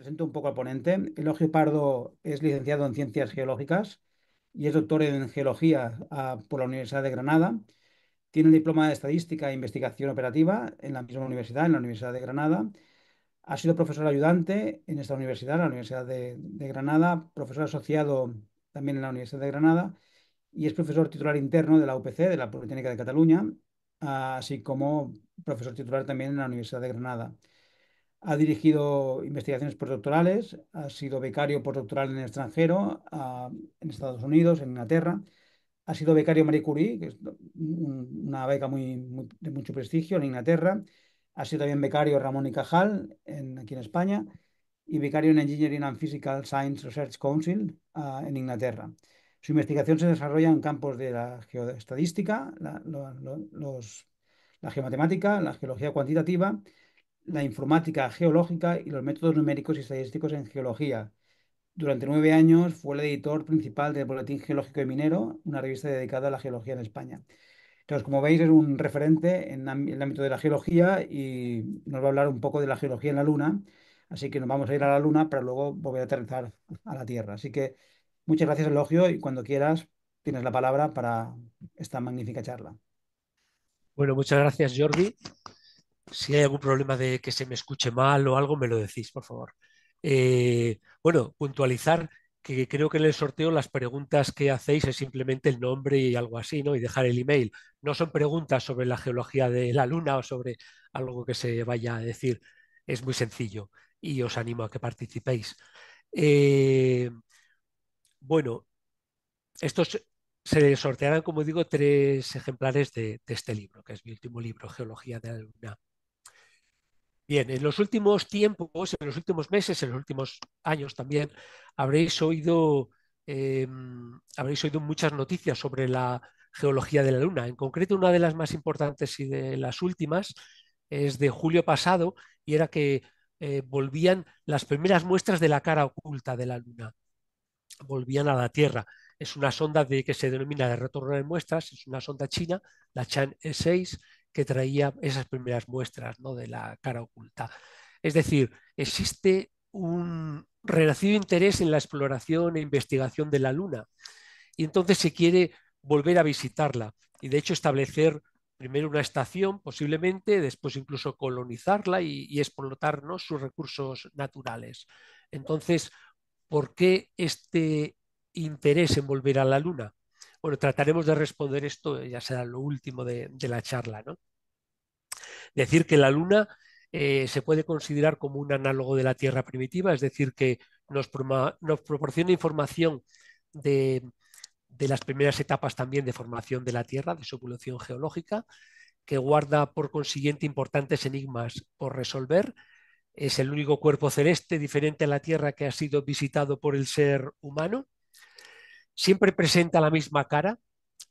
Presento un poco al ponente. Elogio Pardo es licenciado en Ciencias Geológicas y es doctor en Geología por la Universidad de Granada. Tiene el diploma de Estadística e Investigación Operativa en la misma universidad, en la Universidad de Granada. Ha sido profesor ayudante en esta universidad, la Universidad de, de Granada, profesor asociado también en la Universidad de Granada y es profesor titular interno de la UPC, de la Politécnica de Cataluña, así como profesor titular también en la Universidad de Granada. Ha dirigido investigaciones postdoctorales, ha sido becario postdoctoral en el extranjero, en Estados Unidos, en Inglaterra. Ha sido becario Marie Curie, que es una beca muy, de mucho prestigio en Inglaterra. Ha sido también becario Ramón y Cajal, en, aquí en España, y becario en Engineering and Physical Science Research Council en Inglaterra. Su investigación se desarrolla en campos de la geoestadística, la geomatemática, la geología cuantitativa, la informática geológica y los métodos numéricos y estadísticos en geología. Durante nueve años fue el editor principal del Boletín Geológico y Minero, una revista dedicada a la geología en España. Entonces, como veis, es un referente en el ámbito de la geología y nos va a hablar un poco de la geología en la Luna. Así que nos vamos a ir a la Luna para luego volver a aterrizar a la Tierra. Así que muchas gracias, Elogio, y cuando quieras tienes la palabra para esta magnífica charla. Bueno, muchas gracias, Jordi si hay algún problema de que se me escuche mal o algo, me lo decís, por favor. Eh, bueno, puntualizar que creo que en el sorteo las preguntas que hacéis es simplemente el nombre y algo así, ¿no? Y dejar el email. No son preguntas sobre la geología de la Luna o sobre algo que se vaya a decir. Es muy sencillo y os animo a que participéis. Eh, bueno, estos se sortearán, como digo, tres ejemplares de este libro, que es mi último libro, Geología de la Luna. Bien, en los últimos tiempos, en los últimos meses, en los últimos años también, habréis oído, em, habréis oído muchas noticias sobre la geología de la Luna. En concreto, una de las más importantes y de las últimas es de julio pasado y era que eh, volvían las primeras muestras de la cara oculta de la Luna. Volvían a la Tierra. Es una sonda de, que se denomina de retorno de muestras, es una sonda china, la chan 6 e que traía esas primeras muestras ¿no? de la cara oculta. Es decir, existe un renacido interés en la exploración e investigación de la Luna y entonces se quiere volver a visitarla y de hecho establecer primero una estación posiblemente, después incluso colonizarla y, y explotar sus recursos naturales. Entonces, ¿por qué este interés en volver a la Luna? Bueno, trataremos de responder esto, ya será lo último de, la charla. ¿no? Decir que la Luna eh, se puede considerar como un análogo de la Tierra primitiva, es decir, que nos, proporciona información de, de las primeras etapas también de formación de la Tierra, de su evolución geológica, que guarda por consiguiente importantes enigmas por resolver. Es el único cuerpo celeste diferente a la Tierra que ha sido visitado por el ser humano siempre presenta la misma cara.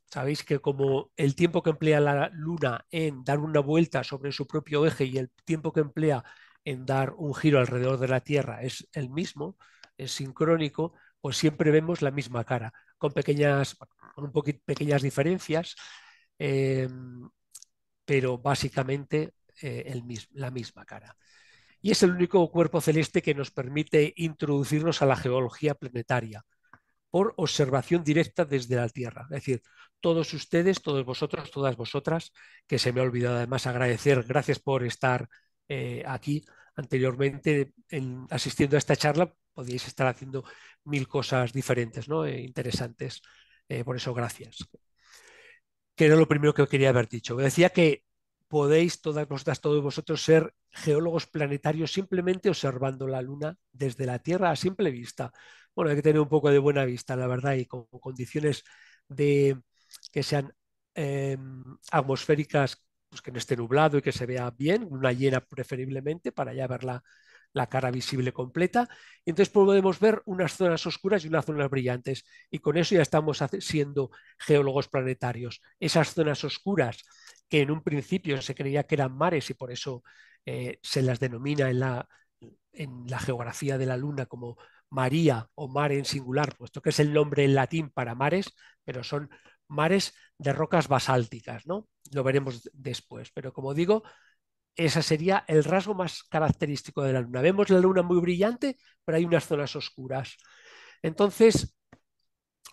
Sabéis que como el tiempo que emplea la Luna en dar una vuelta sobre su propio eje y el tiempo que emplea en dar un giro alrededor de la Tierra es el mismo, es sincrónico, pues siempre vemos la misma cara, con pequeñas, un poquito, pequeñas diferencias, em, pero básicamente eh, la misma cara. Y es el único cuerpo celeste que nos permite introducirnos a la geología planetaria por observación directa desde la tierra. Es decir, todos ustedes, todos vosotros, todas vosotras, que se me ha olvidado además agradecer, gracias por estar eh, aquí anteriormente en, asistiendo a esta charla, podéis estar haciendo mil cosas diferentes, ¿no? Eh, interesantes. Eh, por eso, gracias. Que era lo primero que quería haber dicho. Decía que podéis, todas vosotras, todos vosotros, ser geólogos planetarios simplemente observando la Luna desde la Tierra a simple vista. Bueno, hay que tener un poco de buena vista, la verdad, y con condiciones de que sean em, atmosféricas, pues que no esté nublado y que se vea bien, una llena preferiblemente para ya ver la, la cara visible completa. Y entonces podemos ver unas zonas oscuras y unas zonas brillantes. Y con eso ya estamos siendo geólogos planetarios. Esas zonas oscuras que en un principio se creía que eran mares y por eso eh, se las denomina en la, en la geografía de la Luna como María o Mare en singular, puesto que es el nombre en latín para mares, pero son mares de rocas basálticas, ¿no? Lo veremos después, pero como digo, ese sería el rasgo más característico de la luna. Vemos la luna muy brillante, pero hay unas zonas oscuras. Entonces,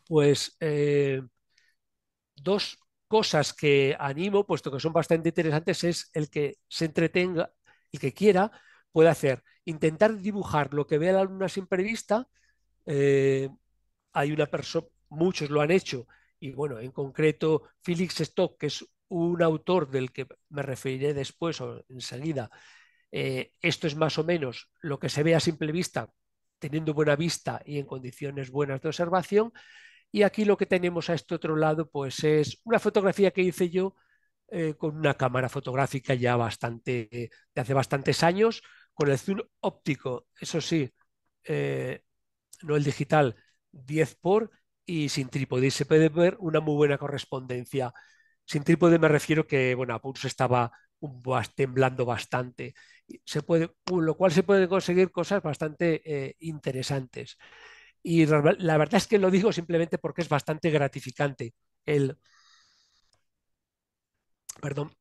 pues eh, dos cosas que animo, puesto que son bastante interesantes, es el que se entretenga, y que quiera, puede hacer. Intentar dibujar lo que vea la alumna simple vista. Eh, hay una persona, muchos lo han hecho, y bueno, en concreto, Felix Stock, que es un autor del que me referiré después o enseguida. Eh, esto es más o menos lo que se ve a simple vista, teniendo buena vista y en condiciones buenas de observación. Y aquí lo que tenemos a este otro lado, pues es una fotografía que hice yo eh, con una cámara fotográfica ya bastante, de hace bastantes años, con el zoom óptico, eso sí, eh, no el digital, 10 por y sin trípode. Y se puede ver una muy buena correspondencia. Sin trípode me refiero que, bueno, Pulse estaba temblando bastante, se puede, con lo cual se pueden conseguir cosas bastante eh, interesantes. Y la verdad es que lo digo simplemente porque es bastante gratificante el perdón,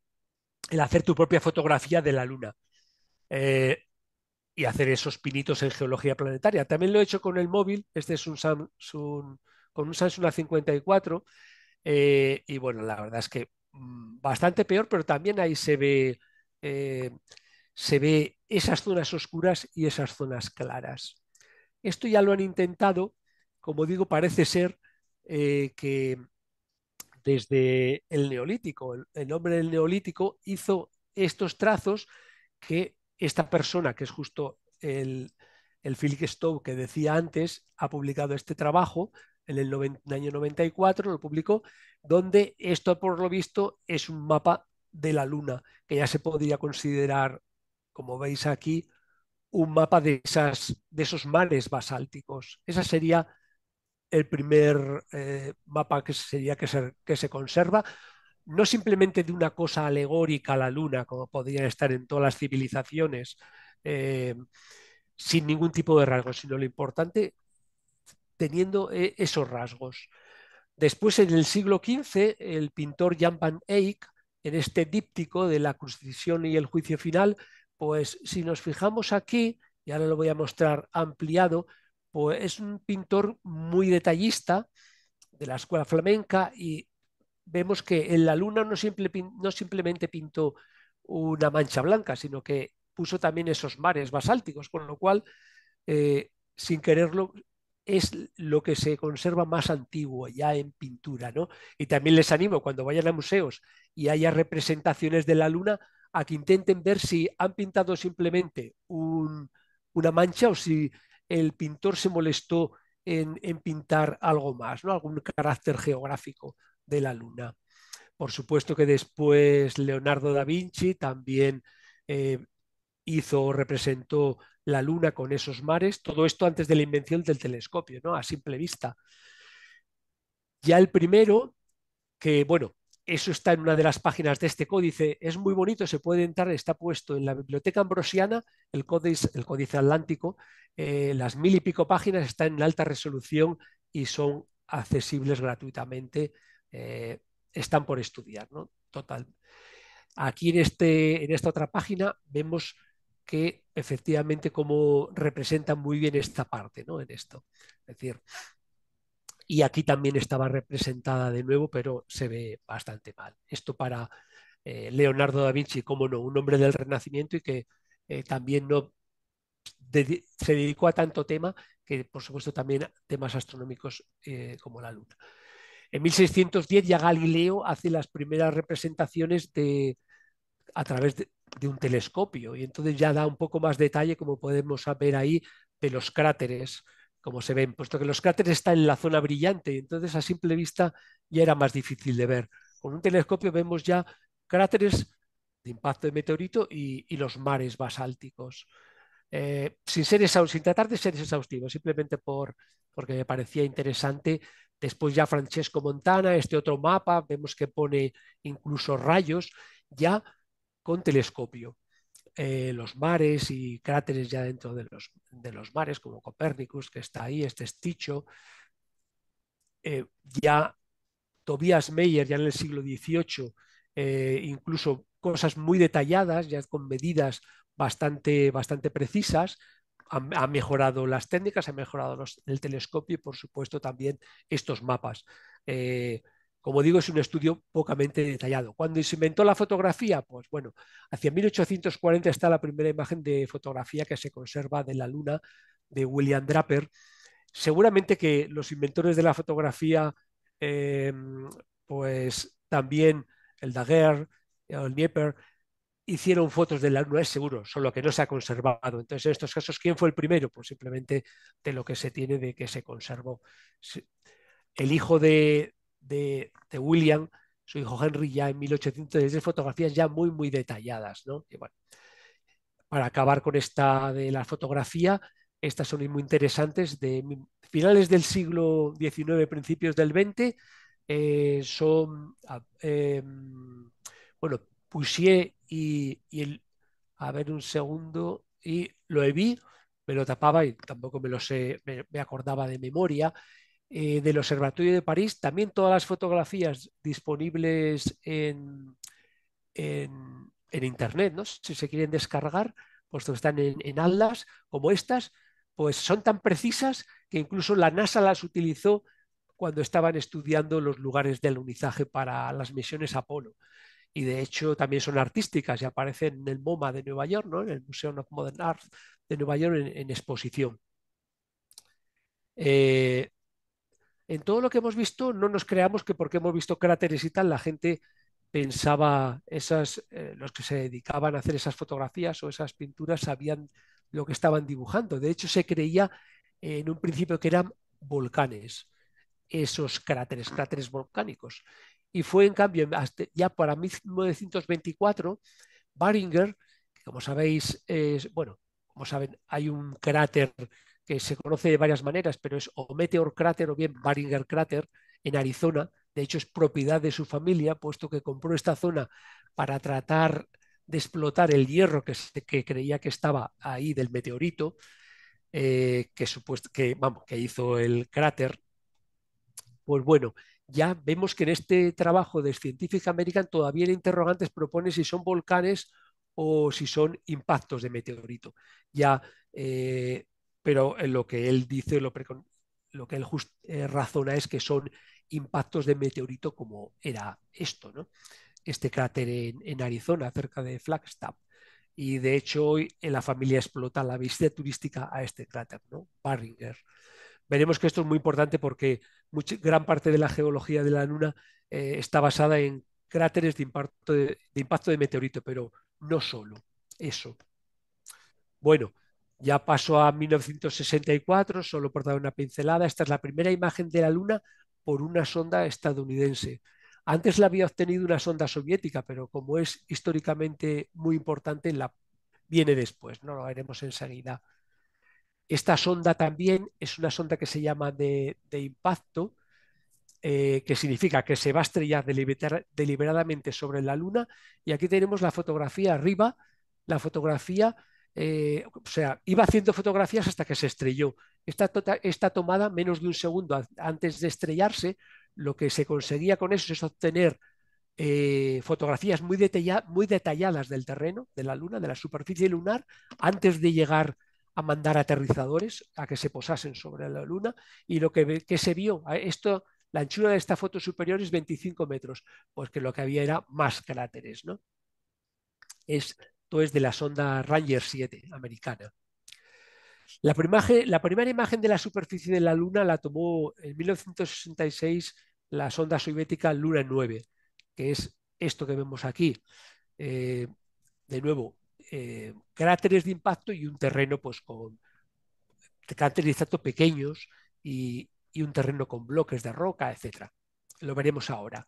el hacer tu propia fotografía de la Luna eh, y hacer esos pinitos en geología planetaria. También lo he hecho con el móvil, este es un Samsung, con un Samsung A54 eh, y bueno, la verdad es que mm, bastante peor, pero también ahí se ve, eh, se ve esas zonas oscuras y esas zonas claras. Esto ya lo han intentado, como digo, parece ser que desde el neolítico. El, hombre del neolítico hizo estos trazos que esta persona, que es justo el, el Phil Stowe que decía antes, ha publicado este trabajo en el, año 94, lo publicó, donde esto por lo visto es un mapa de la Luna, que ya se podría considerar, como veis aquí, un mapa de, esas, de esos mares basálticos. Esa sería el primer eh, mapa que sería que se, que se conserva, no simplemente de una cosa alegórica a la luna, como podría estar en todas las civilizaciones, eh, sin ningún tipo de rasgos, sino lo importante, teniendo eh, esos rasgos. Después, en el siglo XV, el pintor Jan van Eyck, en este díptico de la crucifixión y el juicio final, pues si nos fijamos aquí, y ahora lo voy a mostrar ampliado, es un pintor muy detallista de la escuela flamenca y vemos que en La Luna no simplemente pintó una mancha blanca, sino que puso también esos mares basálticos, con lo cual, eh, sin quererlo, es lo que se conserva más antiguo ya en pintura. ¿no? Y también les animo cuando vayan a museos y haya representaciones de la luna a que intenten ver si han pintado simplemente una mancha o si el pintor se molestó en, pintar algo más, ¿no? algún carácter geográfico de la luna. Por supuesto que después Leonardo da Vinci también eh, hizo hizo, representó la luna con esos mares, todo esto antes de la invención del telescopio, ¿no? a simple vista. Ya el primero, que bueno, eso está en una de las páginas de este códice. Es muy bonito, se puede entrar, está puesto en la biblioteca ambrosiana, el códice, el códice atlántico, eh, las mil y pico páginas están en alta resolución y son accesibles gratuitamente, eh, están por estudiar, ¿no? Total. Aquí en, este, en esta otra página vemos que efectivamente cómo representan muy bien esta parte, ¿no? En esto. Es decir, y aquí también estaba representada de nuevo, pero se ve bastante mal. Esto para eh, Leonardo da Vinci, como no, un hombre del Renacimiento y que eh, también no se dedicó a tanto tema que, por supuesto, también temas astronómicos eh, como la Luna. En 1610 ya Galileo hace las primeras representaciones de, a través de, de un telescopio y entonces ya da un poco más detalle, como podemos ver ahí, de los cráteres como se ven, puesto que los cráteres están en la zona brillante entonces a simple vista ya era más difícil de ver. Con un telescopio vemos ya cráteres de impacto de meteorito y, los mares basálticos. Eh, sin, ser tratar de ser exhaustivo, simplemente por, porque me parecía interesante. Después ya Francesco Montana, este otro mapa, vemos que pone incluso rayos ya con telescopio. Eh, los mares y cráteres ya dentro de los, mares, como Copérnicus, que está ahí, este esticho. Eh, ya Tobias Meyer, ya en el siglo XVIII, eh, incluso cosas muy detalladas, ya con medidas bastante, bastante precisas, ha, mejorado las técnicas, ha mejorado el telescopio y, por supuesto, también estos mapas. Como digo, es un estudio pocamente detallado. Cuando se inventó la fotografía, pues bueno, hacia 1840 está la primera imagen de fotografía que se conserva de la luna de William Draper. Seguramente que los inventores de la fotografía, em, pues también el Daguerre, el Nieper, hicieron fotos de la luna, es seguro, solo que no se ha conservado. Entonces, en estos casos, ¿quién fue el primero? Pues simplemente de lo que se tiene de que se conservó. El hijo de, de, William, su hijo Henry, ya en de fotografías ya muy, muy detalladas. ¿no? para acabar con esta de la fotografía, estas son muy interesantes, de finales del siglo XIX, principios del XX, eh, son, em, bueno, Poussier y, y, el, a ver un segundo, y lo he vi me lo tapaba y tampoco me lo sé, me acordaba de memoria, eh, del Observatorio de París, también todas las fotografías disponibles en, en, Internet, ¿no? si se quieren descargar, puesto que están en, en Atlas, como estas, pues son tan precisas que incluso la NASA las utilizó cuando estaban estudiando los lugares de alunizaje para las misiones Apolo. Y de hecho también son artísticas y aparecen en el MoMA de Nueva York, ¿no? en el Museo of Modern Art de Nueva York en, exposición. Eh, en todo lo que hemos visto, no nos creamos que porque hemos visto cráteres y tal, la gente pensaba, esas, eh, los que se dedicaban a hacer esas fotografías o esas pinturas sabían lo que estaban dibujando. De hecho, se creía en un principio que eran volcanes, esos cráteres, cráteres volcánicos. Y fue, en cambio, ya para 1924, Baringer, que como sabéis, es, bueno, como saben, hay un cráter que se conoce de varias maneras, pero es o Meteor Crater o bien Baringer Crater en Arizona. De hecho, es propiedad de su familia, puesto que compró esta zona para tratar de explotar el hierro que, que creía que estaba ahí del meteorito, eh, que, supuesto, que, vamos, que hizo el cráter. Pues bueno, ya vemos que en este trabajo de Scientific American todavía el interrogantes propone si son volcanes o si son impactos de meteorito. Ya eh, pero eh, lo que él dice, lo, que él eh, razona es que son impactos de meteorito como era esto, ¿no? este cráter en, Arizona, cerca de Flagstaff. Y de hecho hoy en la familia explota la visita turística a este cráter, ¿no? Barringer. Veremos que esto es muy importante porque gran parte de la geología de la Luna eh, está basada en cráteres de impacto de meteorito, pero no solo eso. Bueno, ya pasó a 1964, solo por dar una pincelada, esta es la primera imagen de la Luna por una sonda estadounidense. Antes la había obtenido una sonda soviética, pero como es históricamente muy importante, viene después, no lo veremos enseguida. Esta sonda también es una sonda que se llama de, impacto, eh, que significa que se va a estrellar deliberadamente sobre la Luna. Y aquí tenemos la fotografía arriba, la fotografía eh, o sea, iba haciendo fotografías hasta que se estrelló. Esta, tota, esta tomada, menos de un segundo antes de estrellarse, lo que se conseguía con eso es obtener eh, fotografías muy, muy, detalladas del terreno, de la luna, de la superficie lunar, antes de llegar a mandar aterrizadores a que se posasen sobre la luna. Y lo que, que se vio, esto, la anchura de esta foto superior es 25 metros, porque que lo que había era más cráteres. ¿no? Es esto es de la sonda Ranger 7 americana. La, primera imagen de la superficie de la Luna la tomó en 1966 la sonda soviética Luna 9, que es esto que vemos aquí. Eh, de nuevo, eh, cráteres de impacto y un terreno pues, con cráteres de impacto pequeños y, y un terreno con bloques de roca, etc. Lo veremos ahora.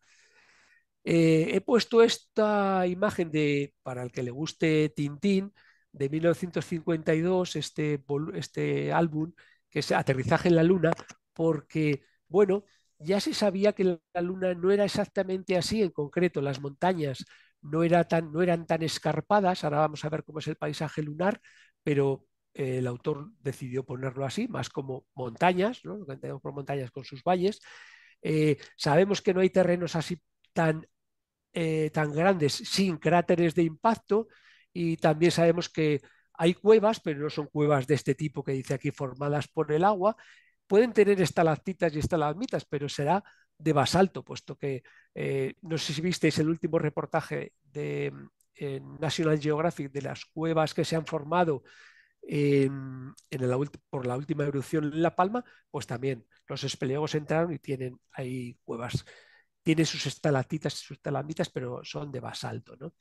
Eh, he puesto esta imagen de, para el que le guste Tintín, de 1952, este, este álbum, que es Aterrizaje en la Luna, porque, bueno, ya se sabía que la Luna no era exactamente así, en concreto, las montañas no, era tan, no eran tan escarpadas, ahora vamos a ver cómo es el paisaje lunar, pero eh, el autor decidió ponerlo así, más como montañas, lo que entendemos por montañas con sus valles. Eh, sabemos que no hay terrenos así tan eh, tan grandes sin cráteres de impacto y también sabemos que hay cuevas, pero no son cuevas de este tipo que dice aquí formadas por el agua. Pueden tener estalactitas y estalagmitas, pero será de basalto, puesto que eh, no sé si visteis el último reportaje de National Geographic de las cuevas que se han formado por la última erupción en La Palma, pues también los espeleólogos entraron y tienen ahí cuevas tiene sus estalactitas y sus estalamitas, pero son de basalto. ¿no?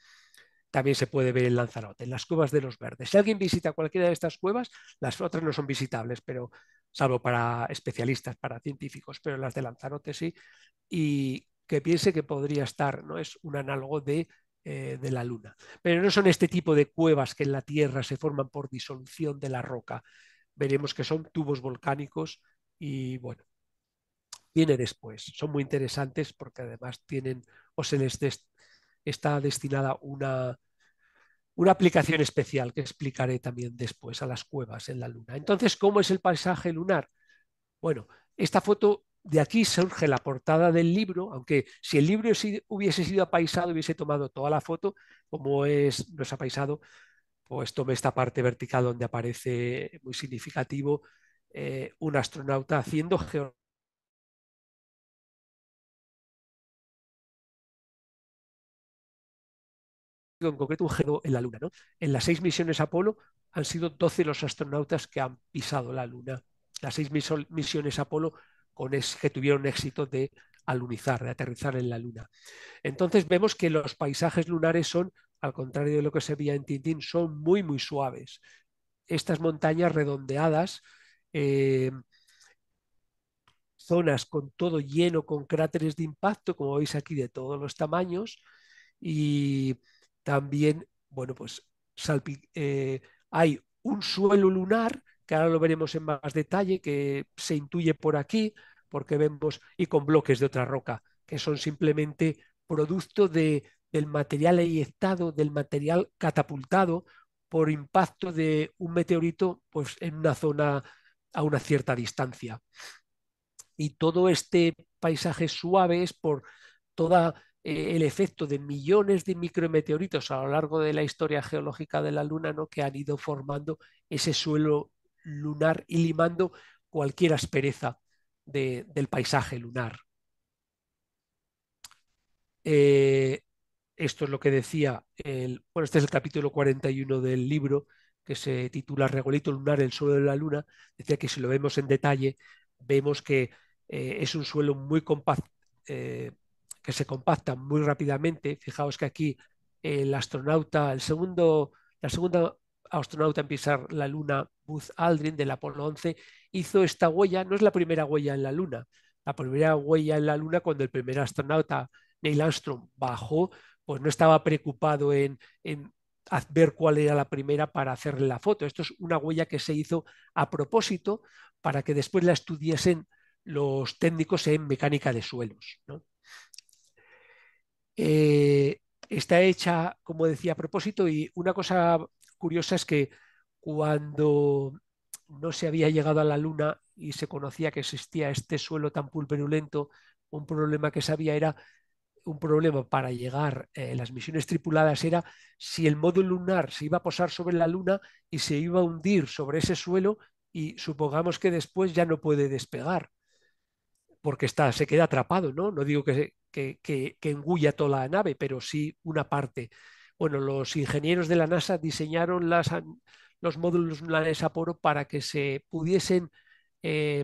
También se puede ver en Lanzarote, en las cuevas de los verdes. Si alguien visita cualquiera de estas cuevas, las otras no son visitables, pero salvo para especialistas, para científicos, pero las de Lanzarote sí. Y que piense que podría estar, ¿no? Es un análogo de, eh, de la Luna. Pero no son este tipo de cuevas que en la Tierra se forman por disolución de la roca. Veremos que son tubos volcánicos y bueno, viene después. Son muy interesantes porque además tienen o se les está destinada una, una aplicación especial que explicaré también después a las cuevas en la Luna. Entonces, ¿cómo es el paisaje lunar? Bueno, esta foto de aquí surge la portada del libro, aunque si el libro hubiese sido apaisado, hubiese tomado toda la foto, como es, no es apaisado, pues tome esta parte vertical donde aparece muy significativo eh, un astronauta haciendo en concreto un geno en la Luna. ¿no? En las seis misiones Apolo han sido 12 los astronautas que han pisado la Luna. Las seis misiones Apolo con que tuvieron éxito de alunizar, de aterrizar en la Luna. Entonces vemos que los paisajes lunares son, al contrario de lo que se veía en Tintín, son muy, muy suaves. Estas montañas redondeadas, eh, zonas con todo lleno, con cráteres de impacto, como veis aquí, de todos los tamaños, y también, bueno, pues eh, hay un suelo lunar, que ahora lo veremos en más detalle, que se intuye por aquí, porque vemos, y con bloques de otra roca, que son simplemente producto de, del material eyectado, del material catapultado por impacto de un meteorito pues, en una zona a una cierta distancia. Y todo este paisaje suave es por toda eh, el efecto de millones de micrometeoritos a lo largo de la historia geológica de la Luna, ¿no? que han ido formando ese suelo lunar y limando cualquier aspereza del paisaje lunar. Eh, esto es lo que decía, el, bueno, este es el capítulo 41 del libro que se titula Regolito lunar, el suelo de la luna, decía que si lo vemos en detalle, vemos que eh, es un suelo muy compacto, que se compactan muy rápidamente. Fijaos que aquí eh, el astronauta, el segundo, la segunda astronauta en pisar la Luna, Buzz Aldrin, del Apolo 11, hizo esta huella, no es la primera huella en la Luna, la primera huella en la Luna cuando el primer astronauta, Neil Armstrong, bajó, pues no estaba preocupado en, en ver cuál era la primera para hacerle la foto. Esto es una huella que se hizo a propósito para que después la estudiesen los técnicos en mecánica de suelos. ¿no? Eh, está hecha, como decía, a propósito. Y una cosa curiosa es que cuando no se había llegado a la Luna y se conocía que existía este suelo tan pulverulento, un problema que sabía era un problema para llegar eh, las misiones tripuladas era si el módulo lunar se iba a posar sobre la luna y se iba a hundir sobre ese suelo y supongamos que después ya no puede despegar porque está se queda atrapado no no digo que, que, engulla toda la nave, pero sí una parte. Bueno, los ingenieros de la NASA diseñaron las, los módulos lunares poro para que se pudiesen, eh,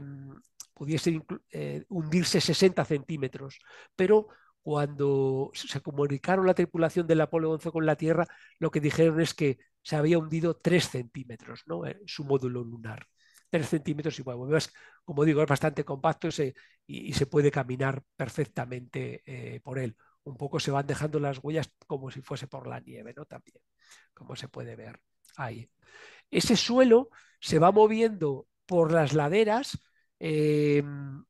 pudiesen eh, hundirse 60 centímetros, pero cuando se comunicaron la tripulación del Apolo 11 con la Tierra, lo que dijeron es que se había hundido 3 centímetros ¿no? Eh, su módulo lunar. 3 centímetros y como digo, es bastante compacto y se, puede caminar perfectamente eh, por él. Un poco se van dejando las huellas como si fuese por la nieve, ¿no? También, como se puede ver ahí. Ese suelo se va moviendo por las laderas, em,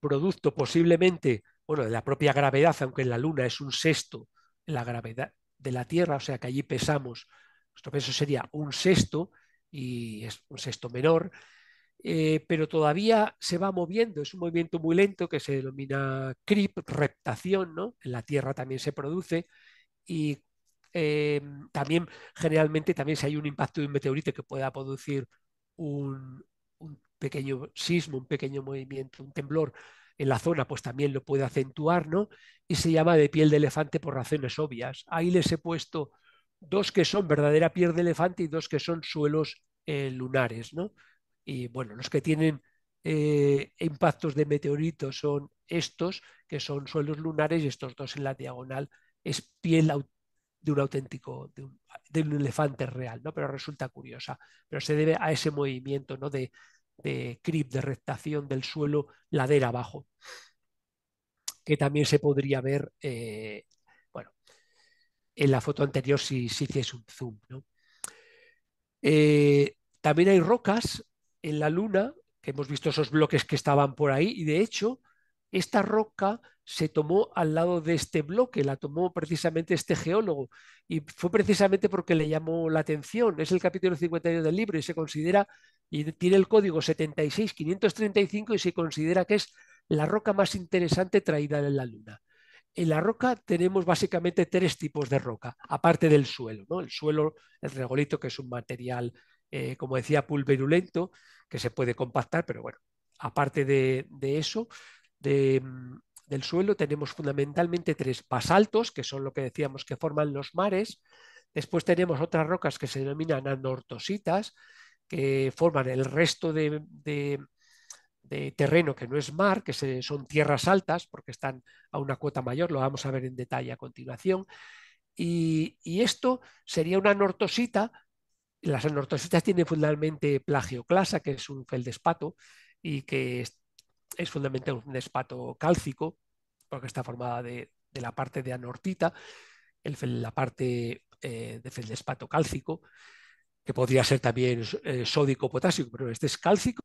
producto posiblemente, bueno, de la propia gravedad, aunque en la Luna es un sexto la gravedad de la Tierra, o sea que allí pesamos, nuestro peso sería un sexto, y es un sexto menor, eh, pero todavía se va moviendo, es un movimiento muy lento que se denomina creep, reptación, ¿no? En la Tierra también se produce y eh, también generalmente también si hay un impacto de un meteorito que pueda producir un, pequeño sismo, un pequeño movimiento, un temblor, en la zona, pues también lo puede acentuar, ¿no? Y se llama de piel de elefante por razones obvias. Ahí les he puesto dos que son verdadera piel de elefante y dos que son suelos eh, lunares. ¿no? Y bueno, los que tienen eh, impactos de meteoritos son estos, que son suelos lunares, y estos dos en la diagonal es piel de un auténtico, de un, elefante real, ¿no? pero resulta curiosa. Pero se debe a ese movimiento ¿no? de, de creep, de rectación del suelo ladera abajo, que también se podría ver eh, en la foto anterior si, si hiciese un zoom. Eh, también hay rocas en la Luna, que hemos visto esos bloques que estaban por ahí, y de hecho, esta roca se tomó al lado de este bloque, la tomó precisamente este geólogo, y fue precisamente porque le llamó la atención. Es el capítulo 51 del libro y se considera, y tiene el código 76535 y se considera que es la roca más interesante traída de la Luna en la roca tenemos básicamente tres tipos de roca, aparte del suelo. ¿no? El suelo, el regolito, que es un material, eh, como decía, pulverulento, que se puede compactar, pero bueno, aparte de, eso, mm, del suelo tenemos fundamentalmente tres basaltos, que son lo que decíamos que forman los mares. Después tenemos otras rocas que se denominan anortositas, que forman el resto de terreno que no es mar, que son tierras altas porque están a una cuota mayor, lo vamos a ver en detalle a continuación. Y, esto sería una nortosita, las anortositas tienen fundamentalmente plagioclasa, que es un feldespato y que es, fundamentalmente un espato cálcico, porque está formada de, la parte de anortita, el, la parte eh, de feldespato cálcico, que podría ser también eh, sódico potásico, pero este es cálcico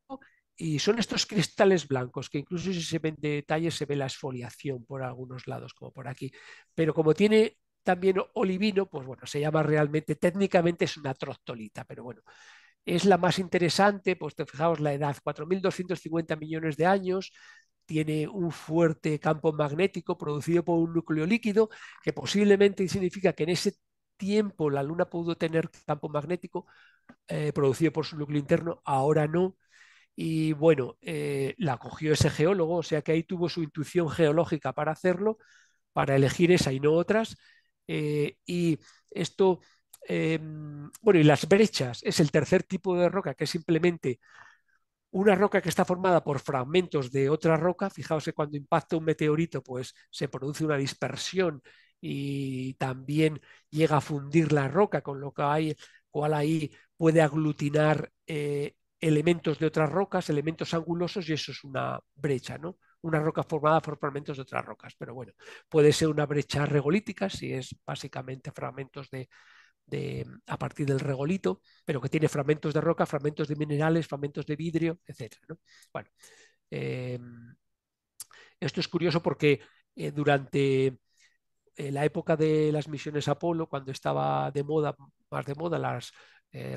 y son estos cristales blancos que incluso si se ven de detalle se ve la esfoliación por algunos lados, como por aquí. Pero como tiene también olivino, pues bueno, se llama realmente, técnicamente es una troctolita, pero bueno, es la más interesante, pues te fijaos la edad, 4.250 millones de años, tiene un fuerte campo magnético producido por un núcleo líquido, que posiblemente significa que en ese tiempo la Luna pudo tener campo magnético eh, producido por su núcleo interno, ahora no, y bueno, eh, la cogió ese geólogo, o sea que ahí tuvo su intuición geológica para hacerlo, para elegir esa y no otras. Eh, y esto, em, bueno, y las brechas es el tercer tipo de roca, que es simplemente una roca que está formada por fragmentos de otra roca. Fijaos que cuando impacta un meteorito, pues se produce una dispersión y también llega a fundir la roca, con lo que hay, cual ahí puede aglutinar eh, elementos de otras rocas, elementos angulosos, y eso es una brecha, ¿no? Una roca formada por fragmentos de otras rocas. Pero bueno, puede ser una brecha regolítica, si es básicamente fragmentos de, a partir del regolito, pero que tiene fragmentos de roca, fragmentos de minerales, fragmentos de vidrio, etc. Bueno, em, esto es curioso porque eh, durante eh, la época de las misiones Apolo, cuando estaba de moda, más de moda, las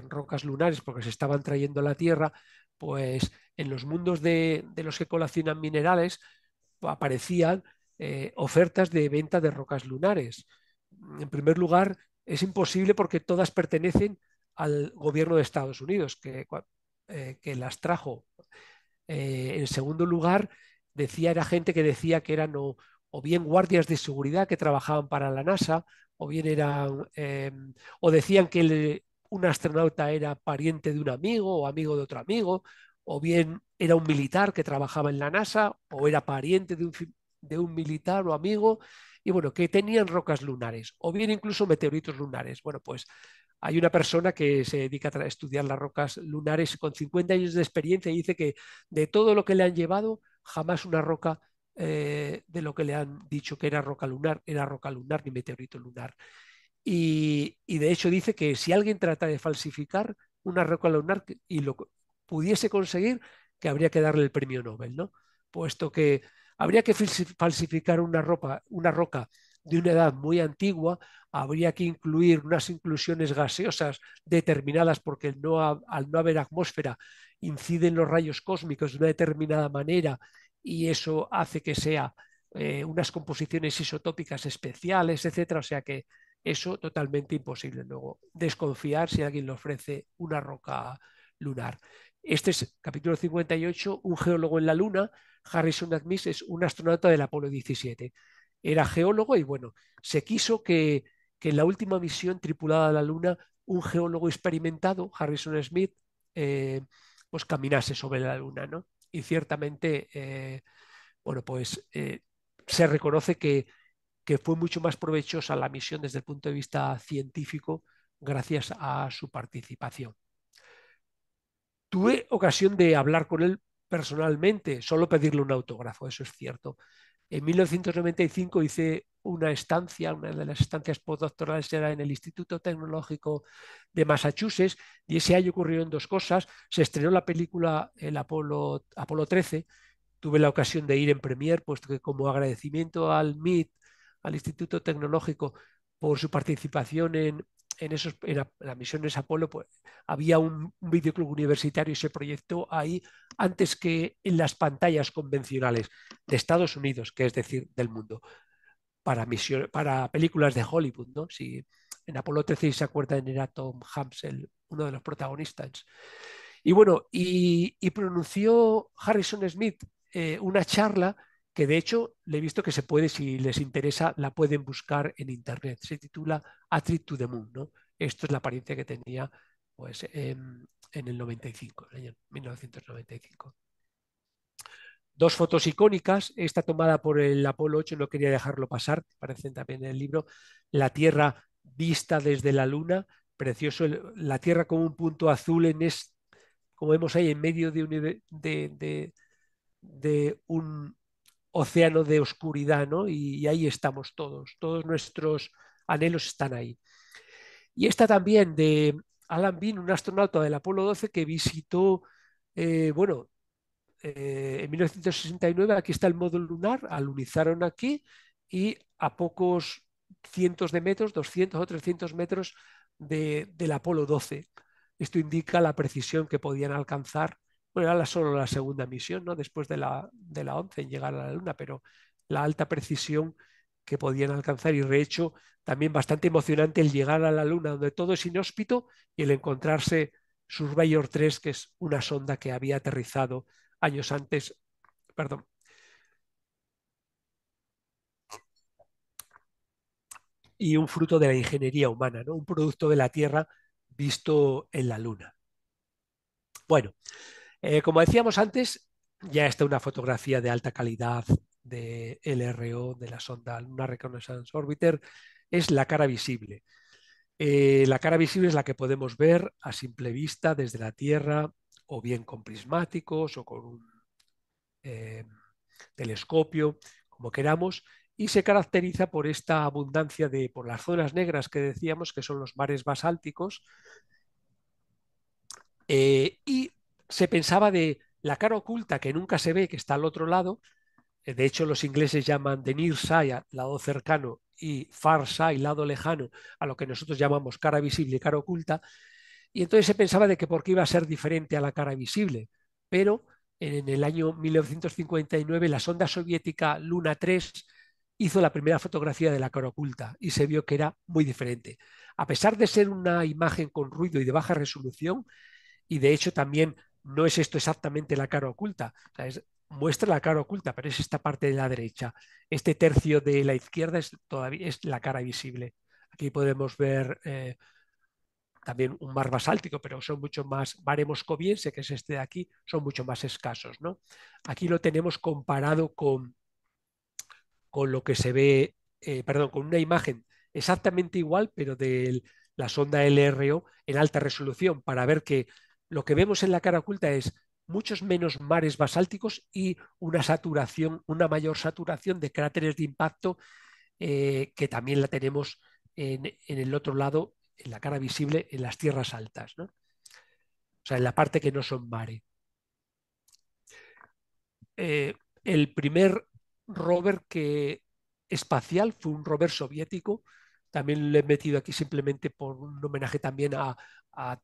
rocas lunares porque se estaban trayendo a la Tierra, pues en los mundos de, los que colacionan minerales pues, aparecían eh, ofertas de venta de rocas lunares. En primer lugar, es imposible porque todas pertenecen al gobierno de Estados Unidos, que, eh, que las trajo. Eh, en segundo lugar, decía, era gente que decía que eran o, bien guardias de seguridad que trabajaban para la NASA, o bien eran, em, o decían que, un astronauta era pariente de un amigo o amigo de otro amigo, o bien era un militar que trabajaba en la NASA, o era pariente de un, militar o amigo, y bueno, que tenían rocas lunares, o bien incluso meteoritos lunares. Bueno, pues hay una persona que se dedica a estudiar las rocas lunares con 50 años de experiencia y dice que de todo lo que le han llevado, jamás una roca eh, de lo que le han dicho que era roca lunar, era roca lunar ni meteorito lunar. Y, de hecho dice que si alguien trata de falsificar una roca lunar y lo pudiese conseguir, que habría que darle el premio Nobel, ¿no? Puesto que habría que falsificar una, ropa, una roca de una edad muy antigua, habría que incluir unas inclusiones gaseosas determinadas porque al no haber atmósfera inciden los rayos cósmicos de una determinada manera y eso hace que sea eh, unas composiciones isotópicas especiales, etcétera. O sea que eso totalmente imposible luego. Desconfiar si alguien le ofrece una roca lunar. Este es capítulo 58, un geólogo en la Luna. Harrison Admis es un astronauta del Apolo 17. Era geólogo y bueno, se quiso que, que en la última misión tripulada a la Luna, un geólogo experimentado, Harrison Smith, eh, pues caminase sobre la Luna, ¿no? Y ciertamente, eh, bueno, pues eh, se reconoce que que fue mucho más provechosa la misión desde el punto de vista científico gracias a su participación. Tuve ocasión de hablar con él personalmente, solo pedirle un autógrafo, eso es cierto. En 1995 hice una estancia, una de las estancias postdoctorales era en el Instituto Tecnológico de Massachusetts y ese año ocurrieron dos cosas. Se estrenó la película El Apolo, Apolo 13. Tuve la ocasión de ir en premier, puesto que como agradecimiento al MIT al Instituto Tecnológico por su participación en, en, las misiones Apolo, pues, había un, videoclub universitario y se proyectó ahí antes que en las pantallas convencionales de Estados Unidos, que es decir, del mundo, para, para películas de Hollywood. ¿no? Si en Apolo 13 se acuerdan, era Tom Hanks, uno de los protagonistas. Y bueno, y, pronunció Harrison Smith eh, una charla que de hecho le he visto que se puede, si les interesa, la pueden buscar en internet. Se titula A Trip to the Moon, Esto es la apariencia que tenía pues, en, el 95, en el año 1995 dos fotos icónicas, esta tomada por el Apolo 8, no quería dejarlo pasar, aparecen también en el libro, la Tierra vista desde la Luna, precioso, la Tierra con un punto azul en es, como vemos ahí, en medio de de un océano de oscuridad, ¿no? Y, ahí estamos todos, todos nuestros anhelos están ahí. Y esta también de Alan Bean, un astronauta del Apolo 12 que visitó, eh, bueno, eh, en 1969 aquí está el módulo lunar, alunizaron aquí y a pocos cientos de metros, 200 o 300 metros de, del Apolo 12. Esto indica la precisión que podían alcanzar bueno, era solo la segunda misión, ¿no? Después de la, de la 11 en llegar a la Luna, pero la alta precisión que podían alcanzar y de hecho también bastante emocionante el llegar a la Luna donde todo es inhóspito y el encontrarse Surveyor 3, que es una sonda que había aterrizado años antes, perdón. Y un fruto de la ingeniería humana, un producto de la Tierra visto en la Luna. Bueno, eh, como decíamos antes, ya está una fotografía de alta calidad de LRO, de la sonda Luna Reconnaissance Orbiter, es la cara visible. Eh, la cara visible es la que podemos ver a simple vista desde la Tierra, o bien con prismáticos o con un eh, telescopio, como queramos, y se caracteriza por esta abundancia de, por las zonas negras que decíamos, que son los mares basálticos, y se pensaba de la cara oculta que nunca se ve, que está al otro lado. Eh, de hecho, los ingleses llaman de near side, lado cercano, y far side, lado lejano, a lo que nosotros llamamos cara visible y cara oculta. Y entonces se pensaba de que por qué iba a ser diferente a la cara visible. Pero en el año 1959 la sonda soviética Luna 3 hizo la primera fotografía de la cara oculta y se vio que era muy diferente. A pesar de ser una imagen con ruido y de baja resolución, y de hecho también no es esto exactamente la cara oculta, muestra la cara oculta, pero es esta parte de la derecha. Este tercio de la izquierda es, todavía, es la cara visible. Aquí podemos ver eh, también un mar basáltico, pero son mucho más, bien que es este de aquí, son mucho más escasos. Aquí lo tenemos comparado con, con lo que se ve, eh, perdón, con una imagen exactamente igual, pero de la sonda LRO en alta resolución, para ver que lo que vemos en la cara oculta es muchos menos mares basálticos y una saturación, una mayor saturación de cráteres de impacto eh, que también la tenemos en, el otro lado, en la cara visible, en las tierras altas, o sea, en la parte que no son mare. Eh, el primer rover que, espacial fue un rover soviético también le he metido aquí simplemente por un homenaje también a,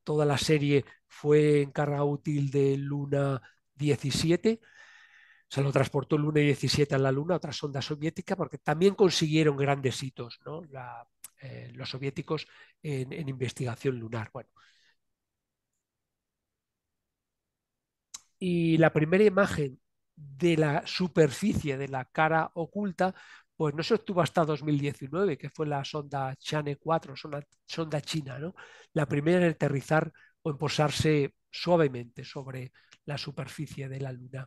toda la serie. Fue en carga útil de Luna 17. Se lo transportó Luna 17 a la Luna, otra sonda soviética, porque también consiguieron grandes hitos eh, los soviéticos en, investigación lunar. Bueno, y la primera imagen de la superficie de la cara oculta pues no se obtuvo hasta 2019, que fue la sonda Chane 4, sonda, china, la primera en aterrizar o en posarse suavemente sobre la superficie de la Luna.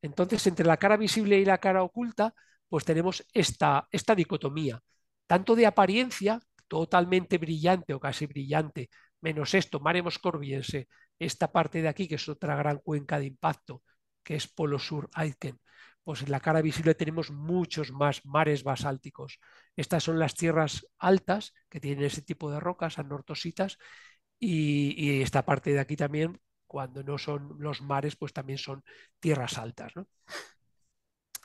Entonces, entre la cara visible y la cara oculta, pues tenemos esta, esta dicotomía, tanto de apariencia, totalmente brillante o casi brillante, menos esto, Maremos Corbiense, esta parte de aquí, que es otra gran cuenca de impacto, que es Polo Sur Aitken, pues en la cara visible tenemos muchos más mares basálticos. Estas son las tierras altas que tienen ese tipo de rocas anortositas y, esta parte de aquí también, cuando no son los mares, pues también son tierras altas ¿no?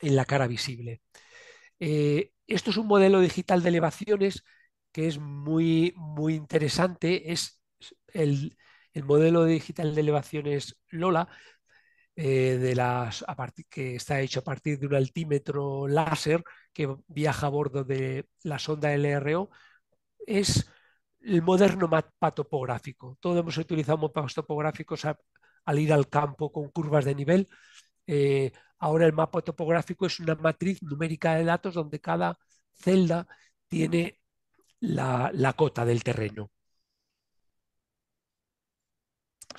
en la cara visible. Eh, esto es un modelo digital de elevaciones que es muy, muy interesante. Es el modelo digital de elevaciones Lola, eh, de las, que está hecho a partir de un altímetro láser que viaja a bordo de la sonda LRO, es el moderno mapa topográfico. Todos hemos utilizado mapas topográficos al ir al campo con curvas de nivel. Eh, ahora el mapa topográfico es una matriz numérica de datos donde cada celda tiene la cota del terreno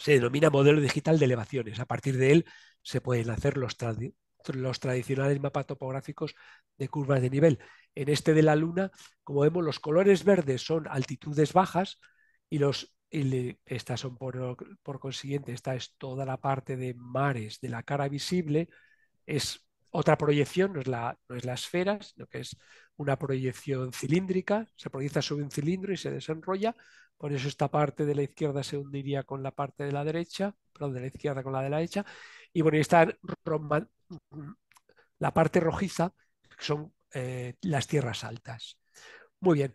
se denomina modelo digital de elevaciones. A partir de él se pueden hacer los, los tradicionales mapas topográficos de curvas de nivel. En este de la Luna, como vemos, los colores verdes son altitudes bajas y los estas son por, consiguiente, esta es toda la parte de mares de la cara visible, es otra proyección, no es, la, no es la esfera, sino que es una proyección cilíndrica, se proyecta sobre un cilindro y se desenrolla, por eso esta parte de la izquierda se hundiría con la parte de la derecha, perdón, de la izquierda con la de la derecha. Y bueno, ahí está la parte rojiza, que son eh, las tierras altas. Muy bien.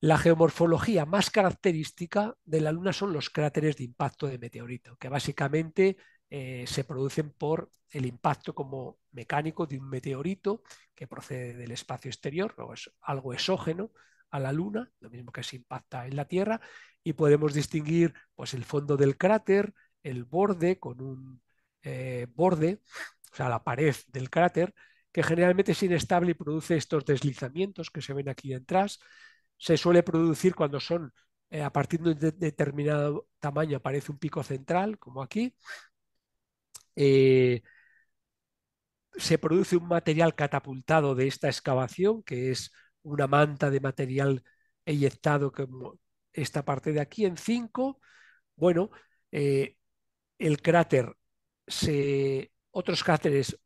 La geomorfología más característica de la Luna son los cráteres de impacto de meteorito, que básicamente eh, se producen por el impacto como mecánico de un meteorito que procede del espacio exterior, o es algo exógeno, a la Luna, lo mismo que se impacta en la Tierra, y podemos distinguir pues, el fondo del cráter, el borde con un eh, borde, o sea, la pared del cráter, que generalmente es inestable y produce estos deslizamientos que se ven aquí detrás. Se suele producir cuando son eh, a partir de un determinado tamaño, aparece un pico central, como aquí. Eh, se produce un material catapultado de esta excavación, que es una manta de material eyectado como esta parte de aquí en 5, bueno, eh, el cráter se, otros cráteres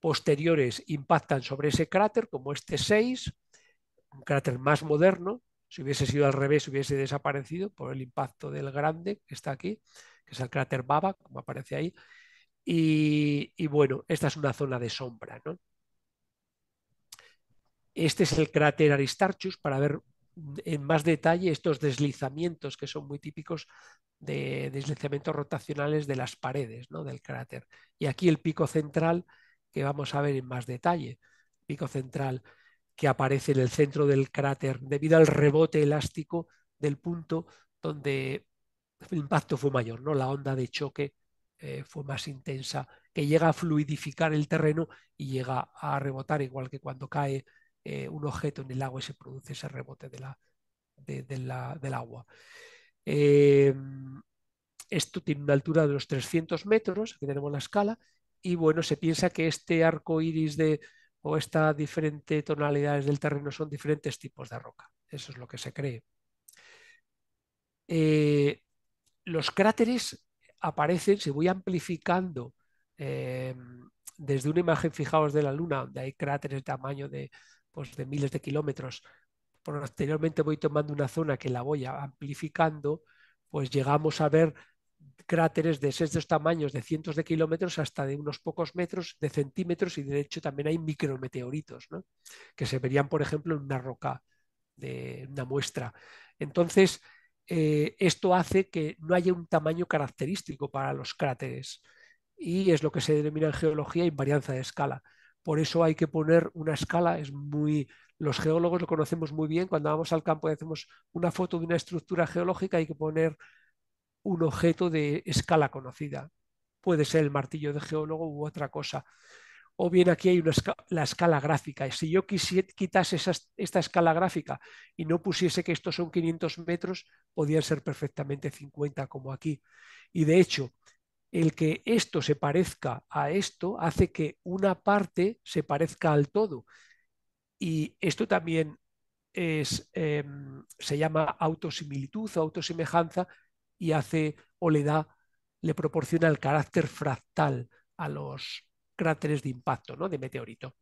posteriores impactan sobre ese cráter, como este 6, un cráter más moderno, si hubiese sido al revés, hubiese desaparecido por el impacto del grande que está aquí, que es el cráter Baba, como aparece ahí. Y, y bueno, esta es una zona de sombra, ¿no? Este es el cráter Aristarchus para ver en más detalle estos deslizamientos que son muy típicos de deslizamientos rotacionales de las paredes ¿no? del cráter. Y aquí el pico central que vamos a ver en más detalle. pico central que aparece en el centro del cráter debido al rebote elástico del punto donde el impacto fue mayor, ¿no? la onda de choque eh, fue más intensa, que llega a fluidificar el terreno y llega a rebotar igual que cuando cae eh, un objeto en el agua y se produce ese rebote de la, del agua. Eh, esto tiene una altura de los 300 metros, aquí tenemos la escala, y bueno, se piensa que este arco iris de, o estas diferentes tonalidades del terreno son diferentes tipos de roca. Eso es lo que se cree. Eh, los cráteres aparecen, si voy amplificando desde una imagen, fijaos, de la Luna, donde hay cráteres de tamaño de pues, de miles de kilómetros, posteriormente voy tomando una zona que la voy amplificando, pues llegamos a ver cráteres de estos tamaños de cientos de kilómetros hasta de unos pocos metros, de centímetros, y de hecho también hay micrometeoritos, ¿no? que se verían, por ejemplo, en una roca de una muestra. Entonces, eh, esto hace que no haya un tamaño característico para los cráteres, y es lo que se denomina en geología invarianza de escala. Por eso hay que poner una escala, es muy los geólogos lo conocemos muy bien, cuando vamos al campo y hacemos una foto de una estructura geológica hay que poner un objeto de escala conocida. Puede ser el martillo de geólogo u otra cosa. O bien aquí hay una la escala gráfica. Si yo quisiera, quitase esta escala gráfica y no pusiese que estos son 500 metros, podían ser perfectamente 50 como aquí. Y de hecho, el que esto se parezca a esto hace que una parte se parezca al todo. Y esto también es, em, se llama autosimilitud o autosemejanza y hace o le da, le proporciona el carácter fractal a los cráteres de impacto ¿no? de meteorito.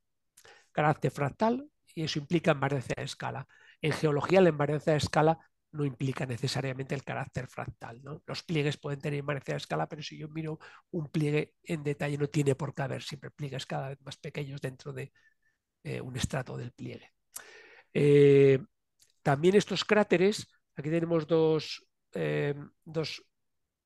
Carácter fractal y eso implica envarianza de escala. En geología la invariancia de escala no implica necesariamente el carácter fractal. Los pliegues pueden tener variación de escala, pero si yo miro un pliegue en detalle no tiene por qué haber siempre pliegues cada vez más pequeños dentro de eh, un estrato del pliegue. Eh, también estos cráteres, aquí tenemos dos, eh, dos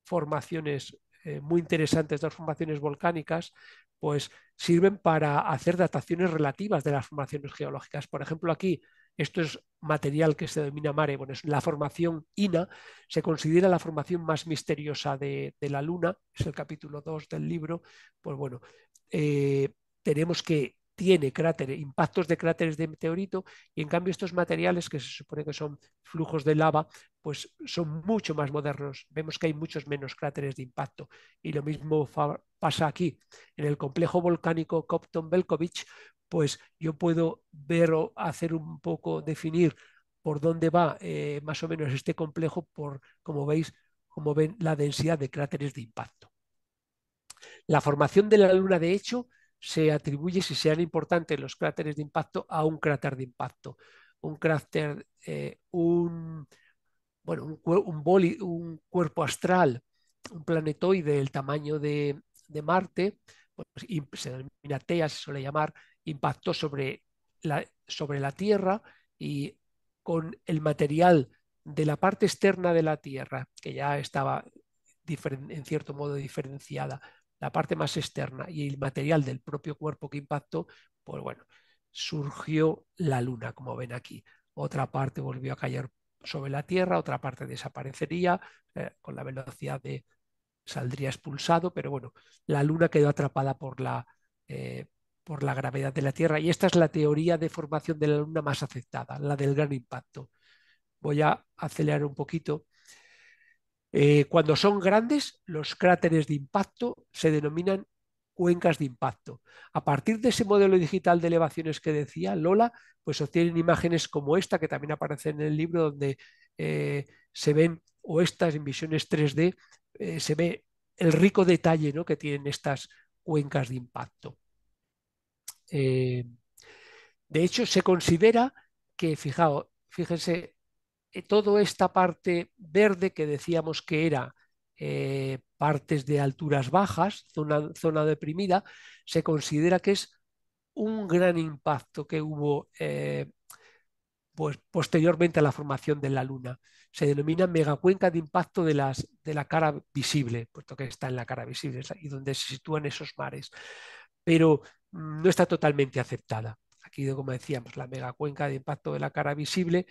formaciones muy interesantes, dos formaciones volcánicas, pues sirven para hacer dataciones relativas de las formaciones geológicas. Por ejemplo, aquí esto es material que se denomina mare, bueno, es la formación INA, se considera la formación más misteriosa de, la Luna, es el capítulo 2 del libro, pues bueno, eh, tenemos que tiene cráteres, impactos de cráteres de meteorito y en cambio estos materiales que se supone que son flujos de lava, pues son mucho más modernos. Vemos que hay muchos menos cráteres de impacto y lo mismo pasa aquí. En el complejo volcánico Copton-Belkovich, pues yo puedo ver o hacer un poco, definir por dónde va eh, más o menos este complejo por, como veis, como ven, la densidad de cráteres de impacto. La formación de la Luna, de hecho, se atribuye, si sean importantes los cráteres de impacto, a un cráter de impacto. Un cráter, eh, un, cuerpo astral, un planetoide del tamaño de, Marte, pues, se denomina TEA, se suele llamar, impactó sobre la, sobre la Tierra y con el material de la parte externa de la Tierra, que ya estaba en cierto modo diferenciada, la parte más externa y el material del propio cuerpo que impactó, pues bueno, surgió la Luna, como ven aquí. Otra parte volvió a caer sobre la Tierra, otra parte desaparecería eh, con la velocidad de saldría expulsado, pero bueno, la Luna quedó atrapada por la, eh, por la gravedad de la Tierra. Y esta es la teoría de formación de la luna más aceptada, la del gran impacto. Voy a acelerar un poquito. Eh, cuando son grandes, los cráteres de impacto se denominan cuencas de impacto. A partir de ese modelo digital de elevaciones que decía Lola, pues obtienen imágenes como esta, que también aparecen en el libro, donde eh, se ven, o estas en visiones 3D, eh, se ve el rico detalle ¿no? que tienen estas cuencas de impacto. Eh, de hecho, se considera que, fijaos, fíjense, eh, toda esta parte verde que decíamos que era eh, partes de alturas bajas, zona, zona, deprimida, se considera que es un gran impacto que hubo pues, posteriormente a la formación de la Luna. Se denomina megacuenca de impacto de, las, de la cara visible, puesto que está en la cara visible y donde se sitúan esos mares. Pero no está totalmente aceptada. Aquí, como decíamos, la megacuenca de impacto de la cara visible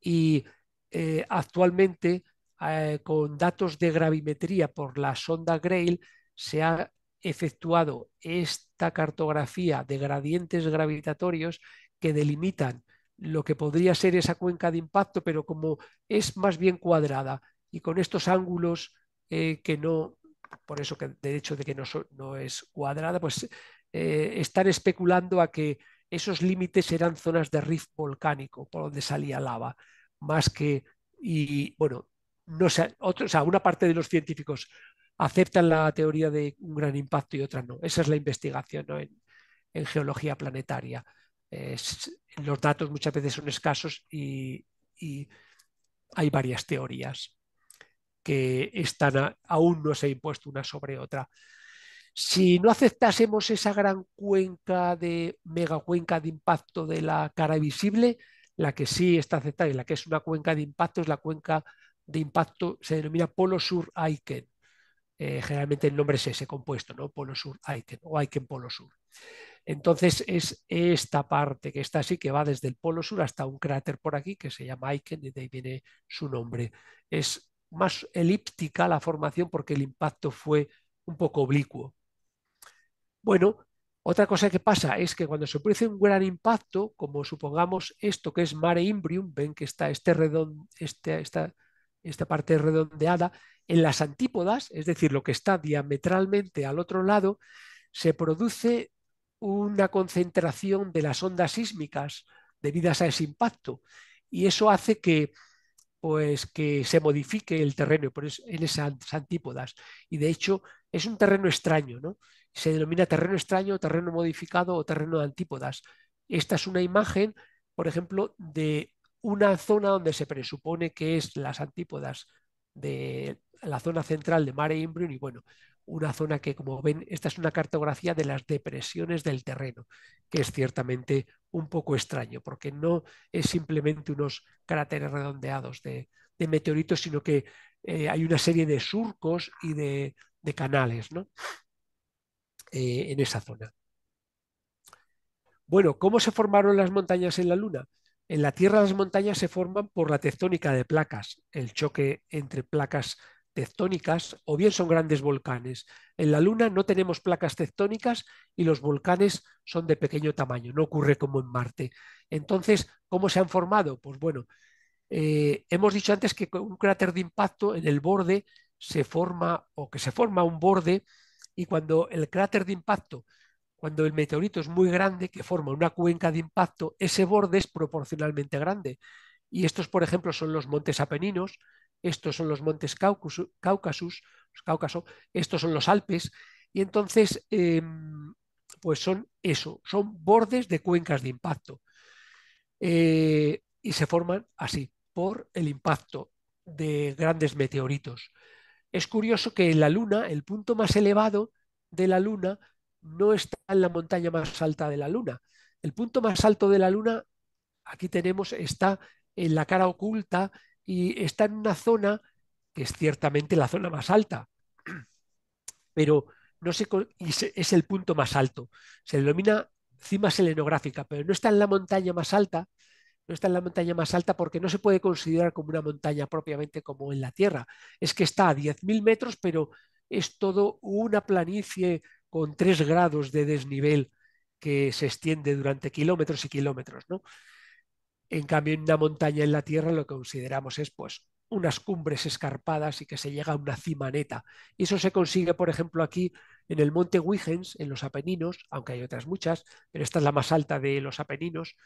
y eh, actualmente eh, con datos de gravimetría por la sonda Grail se ha efectuado esta cartografía de gradientes gravitatorios que delimitan lo que podría ser esa cuenca de impacto, pero como es más bien cuadrada y con estos ángulos eh, que no, por eso que de hecho de que no, no es cuadrada, pues eh, están especulando a que esos límites eran zonas de rift volcánico por donde salía lava, más que, y bueno, no una parte de los científicos aceptan la teoría de un gran impacto y otra no. Esa es la investigación en, geología planetaria. Eh, los datos muchas veces son escasos y, hay varias teorías que están aún no se ha impuesto una sobre otra. Si no aceptásemos esa gran cuenca de mega cuenca de impacto de la cara visible, la que sí está aceptada y la que es una cuenca de impacto es la cuenca de impacto, se denomina Polo Sur Aiken. Eh, generalmente el nombre es ese compuesto, ¿no? Polo Sur Aiken o Aiken Polo Sur. Entonces es esta parte que está así, que va desde el Polo Sur hasta un cráter por aquí que se llama Aiken y de ahí viene su nombre. Es más elíptica la formación porque el impacto fue un poco oblicuo. Bueno, otra cosa que pasa es que cuando se produce un gran impacto, como supongamos esto que es mare imbrium, ven que está este, este esta, parte redondeada, en las antípodas, es decir, lo que está diametralmente al otro lado, se produce una concentración de las ondas sísmicas debidas a ese impacto. Y eso hace que, pues, que se modifique el terreno en esas antípodas. Y de hecho es un terreno extraño, ¿no? se denomina terreno extraño, terreno modificado o terreno de antípodas. Esta es una imagen, por ejemplo, de una zona donde se presupone que es las antípodas de la zona central de Mare Imbrium y bueno, una zona que como ven, esta es una cartografía de las depresiones del terreno, que es ciertamente un poco extraño, porque no es simplemente unos cráteres redondeados de, meteoritos, sino que eh, hay una serie de surcos y de, de canales. ¿no? Eh, en esa zona. Bueno, ¿cómo se formaron las montañas en la Luna? En la Tierra las montañas se forman por la tectónica de placas, el choque entre placas tectónicas o bien son grandes volcanes. En la Luna no tenemos placas tectónicas y los volcanes son de pequeño tamaño, no ocurre como en Marte. Entonces, ¿cómo se han formado? Pues bueno, eh, hemos dicho antes que un cráter de impacto en el borde se forma o que se forma un borde y cuando el cráter de impacto, cuando el meteorito es muy grande, que forma una cuenca de impacto, ese borde es proporcionalmente grande. Y estos, por ejemplo, son los montes apeninos, estos son los montes Cáucasus, Cáucaso, estos son los Alpes, y entonces, em, pues son eso, son bordes de cuencas de impacto. Eh, y se forman así, por el impacto de grandes meteoritos. Es curioso que la Luna, el punto más elevado de la Luna no está en la montaña más alta de la Luna. El punto más alto de la Luna, aquí tenemos, está en la cara oculta y está en una zona que es ciertamente la zona más alta, pero no se, es el punto más alto. Se denomina cima selenográfica, pero no está en la montaña más alta, está en la montaña más alta porque no se puede considerar como una montaña propiamente como en la Tierra. Es que está a 10.000 metros, pero es todo una planicie con 3 grados de desnivel que se extiende durante kilómetros y kilómetros. ¿no? En cambio, en una montaña en la Tierra lo que consideramos es pues, unas cumbres escarpadas y que se llega a una cima neta. Y eso se consigue, por ejemplo, aquí en el monte Wigens, en los Apeninos, aunque hay otras muchas, pero esta es la más alta de los Apeninos,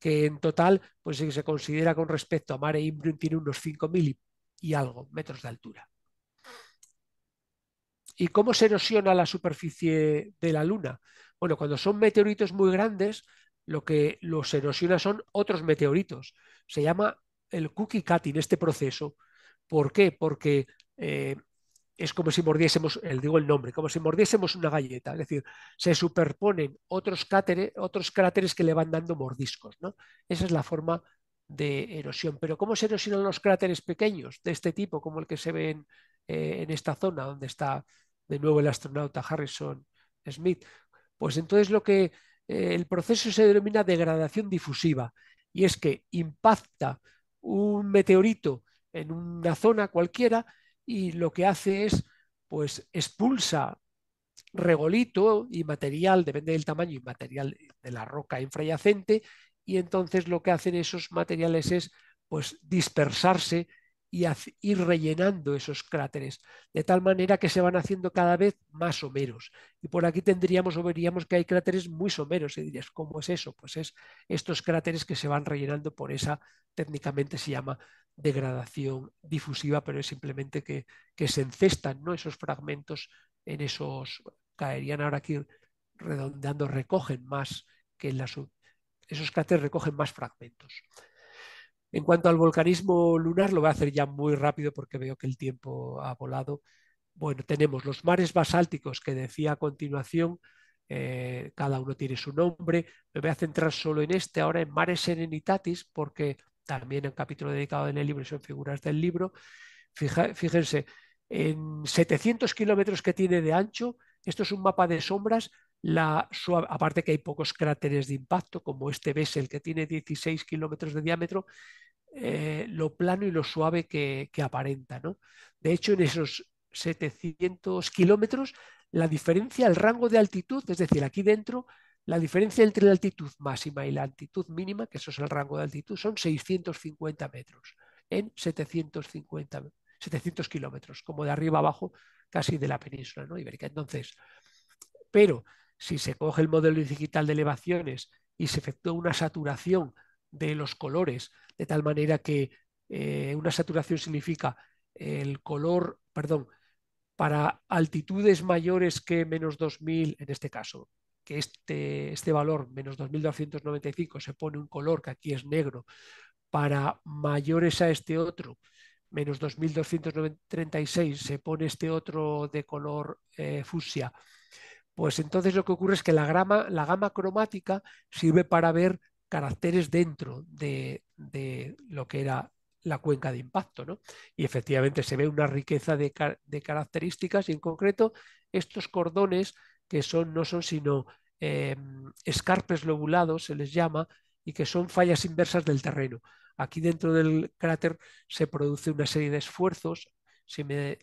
que en total pues, se considera con respecto a Mare Imbrium tiene unos 5.000 y algo metros de altura. ¿Y cómo se erosiona la superficie de la Luna? Bueno, cuando son meteoritos muy grandes, lo que los erosiona son otros meteoritos. Se llama el cookie cutting, este proceso. ¿Por qué? Porque eh, es como si mordiésemos, el, eh, digo el nombre, como si mordiésemos una galleta, es decir, se superponen otros, otros cráteres que le van dando mordiscos. ¿no? Esa es la forma de erosión. Pero ¿cómo se erosionan los cráteres pequeños de este tipo, como el que se ve en, eh, esta zona donde está de nuevo el astronauta Harrison Smith? Pues entonces lo que eh, el proceso se denomina degradación difusiva y es que impacta un meteorito en una zona cualquiera, y lo que hace es, pues, expulsa regolito y material, depende del tamaño y material de la roca infrayacente, y entonces lo que hacen esos materiales es, pues, dispersarse y ir rellenando esos cráteres, de tal manera que se van haciendo cada vez más someros. Y por aquí tendríamos o veríamos que hay cráteres muy someros. Y dirías, ¿cómo es eso? Pues es estos cráteres que se van rellenando por esa, técnicamente se llama degradación difusiva, pero es simplemente que, se encestan ¿no? esos fragmentos en esos, caerían ahora aquí redondeando, recogen más que en la sub, esos cráteres recogen más fragmentos. En cuanto al volcanismo lunar, lo voy a hacer ya muy rápido porque veo que el tiempo ha volado. Bueno, tenemos los mares basálticos que decía a continuación, eh, cada uno tiene su nombre. Me voy a centrar solo en este ahora, en mares Serenitatis, porque también un capítulo dedicado en el libro, son figuras del libro. fíjense, en 700 kilómetros que tiene de ancho, esto es un mapa de sombras, la, aparte que hay pocos cráteres de impacto, como este Bessel, que tiene 16 kilómetros de diámetro, eh, lo plano y lo suave que, aparenta. De hecho, en esos 700 kilómetros, la diferencia, el rango de altitud, es decir, aquí dentro la diferencia entre la altitud máxima y la altitud mínima, que eso es el rango de altitud, son 650 metros en 750, 700 kilómetros, como de arriba abajo casi de la península ¿no? ibérica. Entonces, pero si se coge el modelo digital de elevaciones y se efectúa una saturación de los colores, de tal manera que eh, una saturación significa el color, perdón, para altitudes mayores que menos 2000, en este caso, que este, este valor, menos 2.295, se pone un color que aquí es negro, para mayores a este otro, menos 2.236, se pone este otro de color eh, fusia pues entonces lo que ocurre es que la, grama, la gama cromática sirve para ver caracteres dentro de, lo que era la cuenca de impacto. ¿no? Y efectivamente se ve una riqueza de, características y en concreto estos cordones que son, no son sino Em, escarpes lobulados, se les llama, y que son fallas inversas del terreno. Aquí dentro del cráter se produce una serie de esfuerzos. Si me,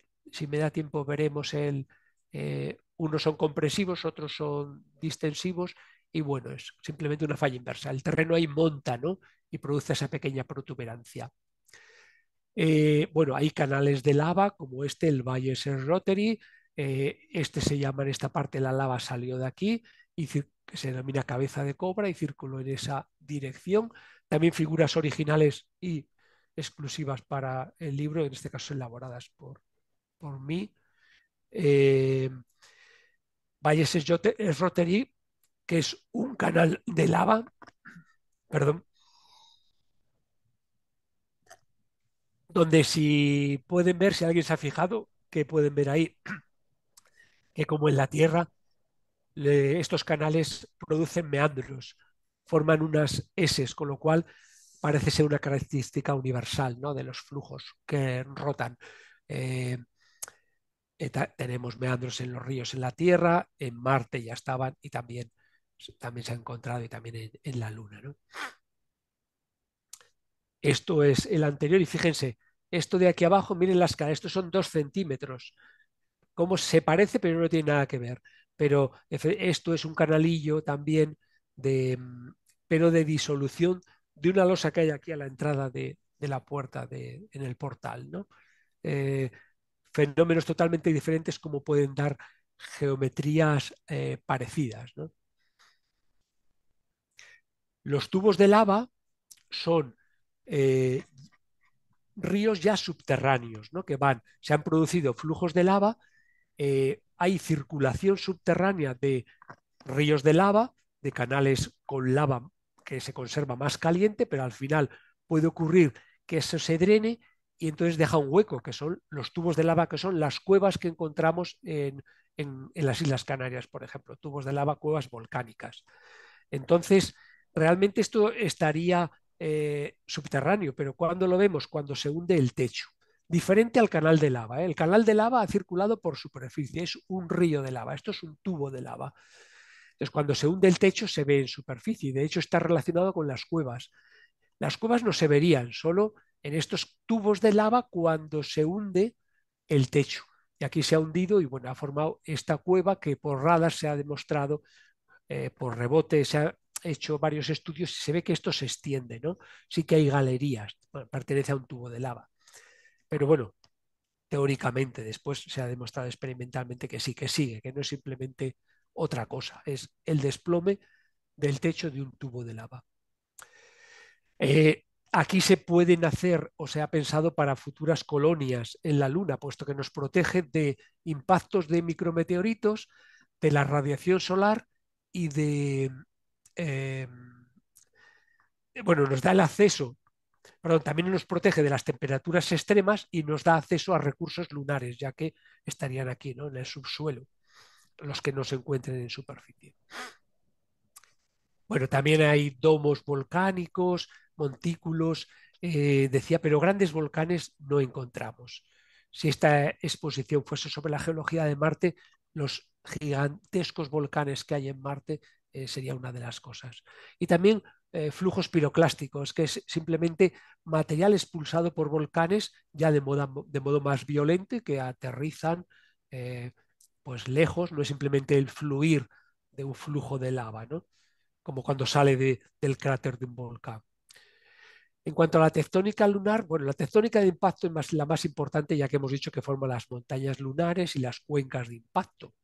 da tiempo veremos el... Eh, unos son compresivos, otros son distensivos y bueno, es simplemente una falla inversa. El terreno ahí monta ¿no? y produce esa pequeña protuberancia. Eh, bueno, hay canales de lava como este, el Valle Ser Rotary. Eh, este se llama en esta parte la lava salió de aquí que se denomina cabeza de cobra y círculo en esa dirección. También figuras originales y exclusivas para el libro, en este caso elaboradas por, por mí. Eh, Valles es Rotary, que es un canal de lava, perdón, donde si pueden ver, si alguien se ha fijado, que pueden ver ahí, que como en la Tierra estos canales producen meandros, forman unas S, con lo cual parece ser una característica universal ¿no? de los flujos que rotan. Eh, tenemos meandros en los ríos en la Tierra, en Marte ya estaban y también, también se ha encontrado y también en, la Luna. ¿no? Esto es el anterior y fíjense, esto de aquí abajo, miren las caras, estos son dos centímetros. Cómo se parece, pero no tiene nada que ver pero esto es un canalillo también mm, pero de disolución de una losa que hay aquí a la entrada de, la puerta en el portal. Eh, fenómenos totalmente diferentes como pueden dar geometrías eh, parecidas. Los tubos de lava son eh, ríos ya subterráneos, que van, se han producido flujos de lava, hay circulación subterránea de ríos de lava, de canales con lava que se conserva más caliente, pero al final puede ocurrir que eso se drene y entonces deja un hueco, que son los tubos de lava, que son las cuevas que encontramos en, las Islas Canarias, por ejemplo, tubos de lava, cuevas volcánicas. Entonces, realmente esto estaría eh, subterráneo, pero cuando lo vemos? Cuando se hunde el techo diferente al canal de lava. ¿eh? El canal de lava ha circulado por superficie, es un río de lava, esto es un tubo de lava. Entonces, cuando se hunde el techo se ve en superficie, y de hecho está relacionado con las cuevas. Las cuevas no se verían, solo en estos tubos de lava cuando se hunde el techo. Y aquí se ha hundido y bueno, ha formado esta cueva que por radar se ha demostrado, eh, por rebote se ha hecho varios estudios y se ve que esto se extiende, ¿no? Sí que hay galerías, pertenece a un tubo de lava. Pero bueno, teóricamente después se ha demostrado experimentalmente que sí, que sigue, que no es simplemente otra cosa, es el desplome del techo de un tubo de lava. Eh, aquí se pueden hacer o se ha pensado para futuras colonias en la Luna, puesto que nos protege de impactos de micrometeoritos, de la radiación solar y de... Eh, bueno, nos da el acceso también nos protege de las temperaturas extremas y nos da acceso a recursos lunares, ya que estarían aquí, en el subsuelo, los que no se encuentren en superficie. Bueno, también hay domos volcánicos, montículos, eh, decía, pero grandes volcanes no encontramos. Si esta exposición fuese sobre la geología de Marte, los gigantescos volcanes que hay en Marte serían eh, sería una de las cosas. Y también eh, flujos piroclásticos, que es simplemente material expulsado por volcanes ya de, de modo más violento que aterrizan eh, pues lejos, no es simplemente el fluir de un flujo de lava, ¿no? como cuando sale del cráter de un volcán. En cuanto a la tectónica lunar, bueno, la tectónica de impacto es la más importante ya que hemos dicho que forma las montañas lunares y las cuencas de impacto.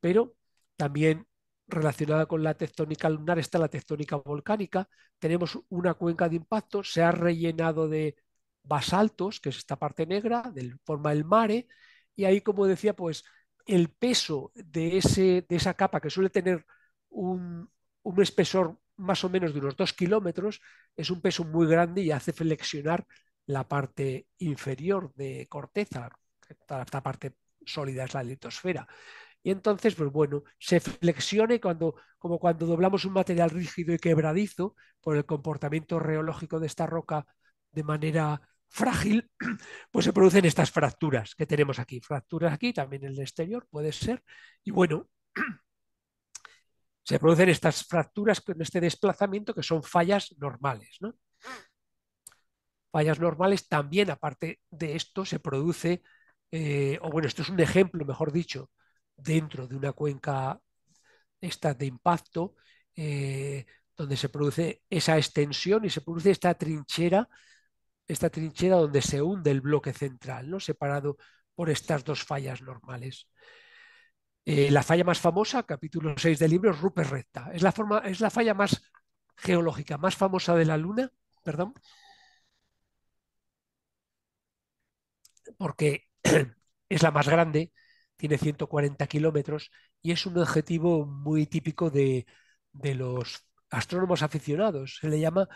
Pero también relacionada con la tectónica lunar está la tectónica volcánica. Tenemos una cuenca de impacto, se ha rellenado de basaltos, que es esta parte negra, del forma el mare, y ahí, como decía, pues el peso de, ese, de esa capa que suele tener un, un espesor más o menos de unos 2 kilómetros, es un peso muy grande y hace flexionar la parte inferior de corteza, esta parte sólida es la litosfera. Y entonces, pues bueno, se flexione cuando, como cuando doblamos un material rígido y quebradizo por el comportamiento reológico de esta roca de manera frágil, pues se producen estas fracturas que tenemos aquí. Fracturas aquí, también en el exterior puede ser. Y bueno, se producen estas fracturas con este desplazamiento que son fallas normales. Fallas normales también, aparte de esto, se produce, eh, o bueno, esto es un ejemplo, mejor dicho, dentro de una cuenca esta de impacto, eh, donde se produce esa extensión y se produce esta trinchera, esta trinchera donde se hunde el bloque central, ¿no? separado por estas dos fallas normales. Eh, la falla más famosa, capítulo 6 del libro, es Rupert Recta. Es la, forma, es la falla más geológica, más famosa de la Luna, perdón, porque es la más grande, tiene 140 kilómetros y es un objetivo muy típico de, los astrónomos aficionados. Se le llama,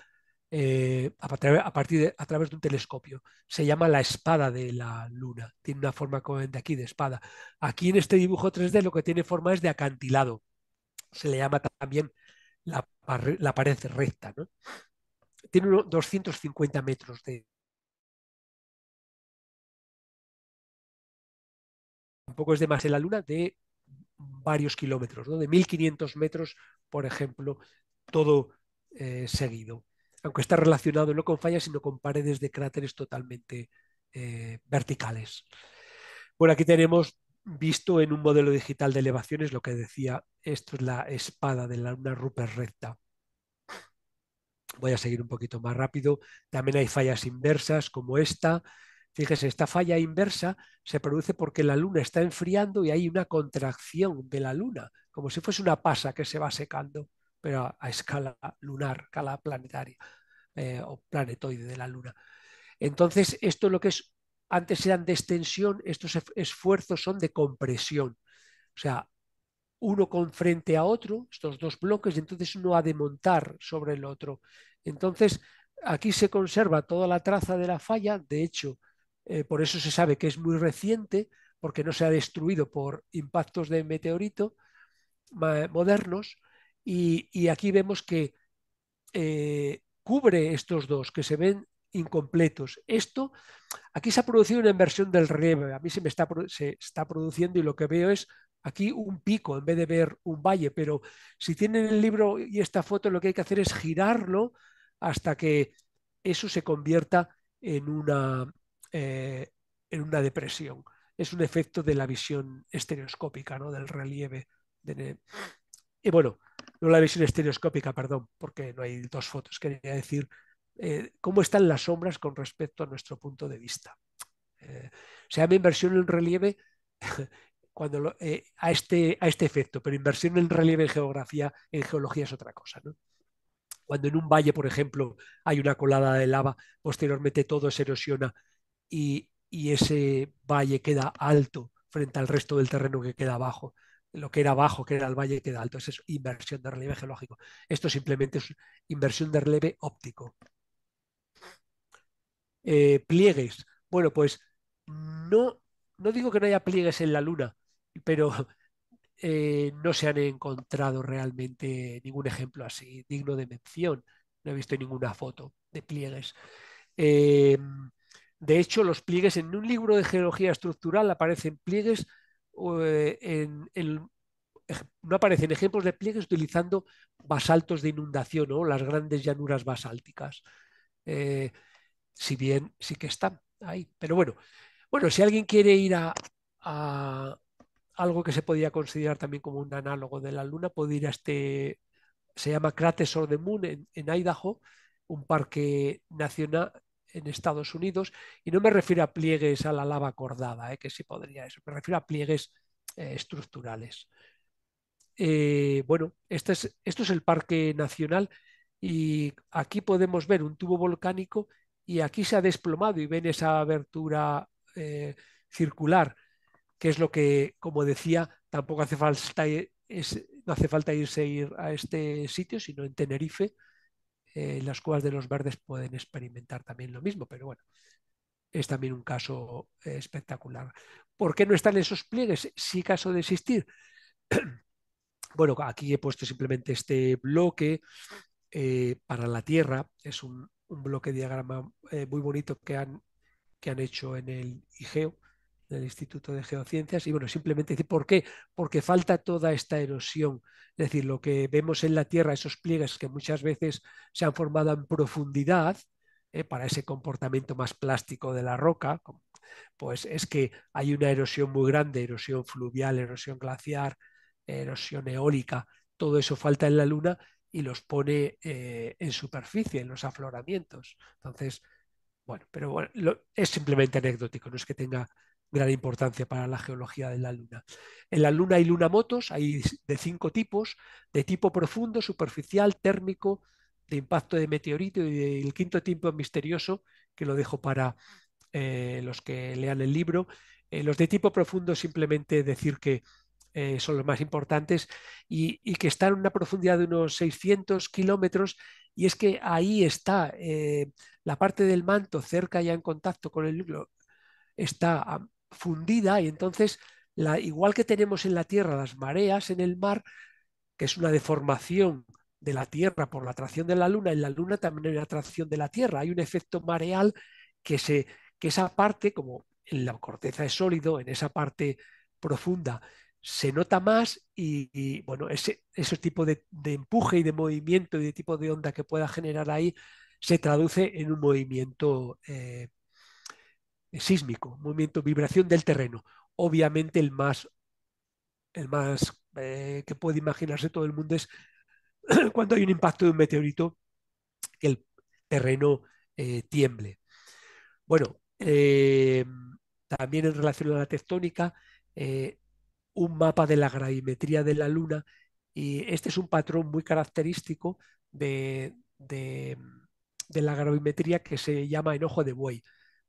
eh, a, partir de, a través de un telescopio, se llama la espada de la luna. Tiene una forma como de aquí, de espada. Aquí en este dibujo 3D lo que tiene forma es de acantilado. Se le llama también la, pared recta. Tiene unos 250 metros de, poco es en la luna, de varios kilómetros, ¿no? de 1500 metros, por ejemplo, todo eh, seguido. Aunque está relacionado no con fallas, sino con paredes de cráteres totalmente eh, verticales. Bueno, aquí tenemos visto en un modelo digital de elevaciones lo que decía, esto es la espada de la luna Rupert recta. Voy a seguir un poquito más rápido. También hay fallas inversas como esta, Fíjese, esta falla inversa se produce porque la luna está enfriando y hay una contracción de la luna, como si fuese una pasa que se va secando, pero a, escala lunar, escala planetaria eh, o planetoide de la luna. Entonces, esto lo que es, antes eran de extensión, estos esfuerzos son de compresión. O sea, uno con frente a otro, estos dos bloques, y entonces uno ha de montar sobre el otro. Entonces, aquí se conserva toda la traza de la falla, de hecho, eh, por eso se sabe que es muy reciente, porque no se ha destruido por impactos de meteorito modernos, y, aquí vemos que eh, cubre estos dos, que se ven incompletos. Esto, aquí se ha producido una inversión del relieve, a mí se me está, se está produciendo y lo que veo es aquí un pico en vez de ver un valle, pero si tienen el libro y esta foto lo que hay que hacer es girarlo hasta que eso se convierta en una, eh, en una depresión. Es un efecto de la visión estereoscópica, ¿no? del relieve. Y bueno, no la visión estereoscópica, perdón, porque no hay dos fotos. Quería decir eh, cómo están las sombras con respecto a nuestro punto de vista. Eh, se llama inversión en relieve cuando a, este, a este efecto, pero inversión en relieve en geografía, en geología es otra cosa. Cuando en un valle, por ejemplo, hay una colada de lava, posteriormente todo se erosiona y, ese valle queda alto frente al resto del terreno que queda abajo lo que era abajo, que era el valle, queda alto. Esa es inversión de relieve geológico. Esto simplemente es inversión de relieve óptico. Eh, pliegues. Bueno, pues no, no digo que no haya pliegues en la Luna, pero eh, no se han encontrado realmente ningún ejemplo así digno de mención. No he visto ninguna foto de pliegues. Eh, de hecho, los pliegues en un libro de geología estructural aparecen pliegues eh, en, no aparecen ejemplos de pliegues utilizando basaltos de inundación o las grandes llanuras basálticas. Eh, si bien sí que están ahí. Pero bueno, bueno, si alguien quiere ir a, algo que se podría considerar también como un análogo de la Luna, puede ir a este, se llama Crates of the Moon en Idaho, un parque nacional, en Estados Unidos, y no me refiero a pliegues a la lava cordada, eh, que sí podría eso, me refiero a pliegues eh, estructurales. Eh, bueno, este es, esto es el Parque Nacional y aquí podemos ver un tubo volcánico y aquí se ha desplomado y ven esa abertura circular, que es lo que, como decía, tampoco hace falta, no hace falta irse ir a este sitio, sino en Tenerife, eh, las cuevas de los verdes pueden experimentar también lo mismo, pero bueno, es también un caso eh, espectacular. ¿Por qué no están esos pliegues? Si caso de existir. Bueno, aquí he puesto simplemente este bloque eh, para la Tierra. Es un, bloque diagrama muy bonito que han, que han hecho en el IGEO del Instituto de Geociencias. Y bueno, simplemente decir por qué, porque falta toda esta erosión. Es decir, lo que vemos en la Tierra, esos pliegues que muchas veces se han formado en profundidad eh, para ese comportamiento más plástico de la roca, pues es que hay una erosión muy grande, erosión fluvial, erosión glaciar, erosión eólica, todo eso falta en la Luna y los pone eh, en superficie, en los afloramientos. Entonces, bueno, pero bueno, es simplemente anecdótico, no es que tenga gran importancia para la geología de la Luna. En la Luna hay lunamotos, hay de cinco tipos, de tipo profundo, superficial, térmico, de impacto de meteorito y el quinto tipo misterioso, que lo dejo para eh, los que lean el libro. Eh, los de tipo profundo simplemente decir que eh, son los más importantes y, que están en una profundidad de unos 600 kilómetros y es que ahí está la parte del manto cerca ya en contacto con el núcleo, está fundida y entonces, la, igual que tenemos en la Tierra las mareas en el mar, que es una deformación de la Tierra por la atracción de la Luna, en la Luna también hay una atracción de la Tierra, hay un efecto mareal que, se, que esa parte, como en la corteza es sólido, en esa parte profunda, se nota más y, bueno, ese, tipo de, empuje y de movimiento y de tipo de onda que pueda generar ahí se traduce en un movimiento eh, sísmico, movimiento, vibración del terreno. Obviamente el más, el más eh, que puede imaginarse todo el mundo es cuando hay un impacto de un meteorito, que el terreno eh, tiemble. Bueno, eh, también en relación a la tectónica, un mapa de la gravimetría de la Luna, y este es un patrón muy característico de, de la gravimetría que se llama enojo de buey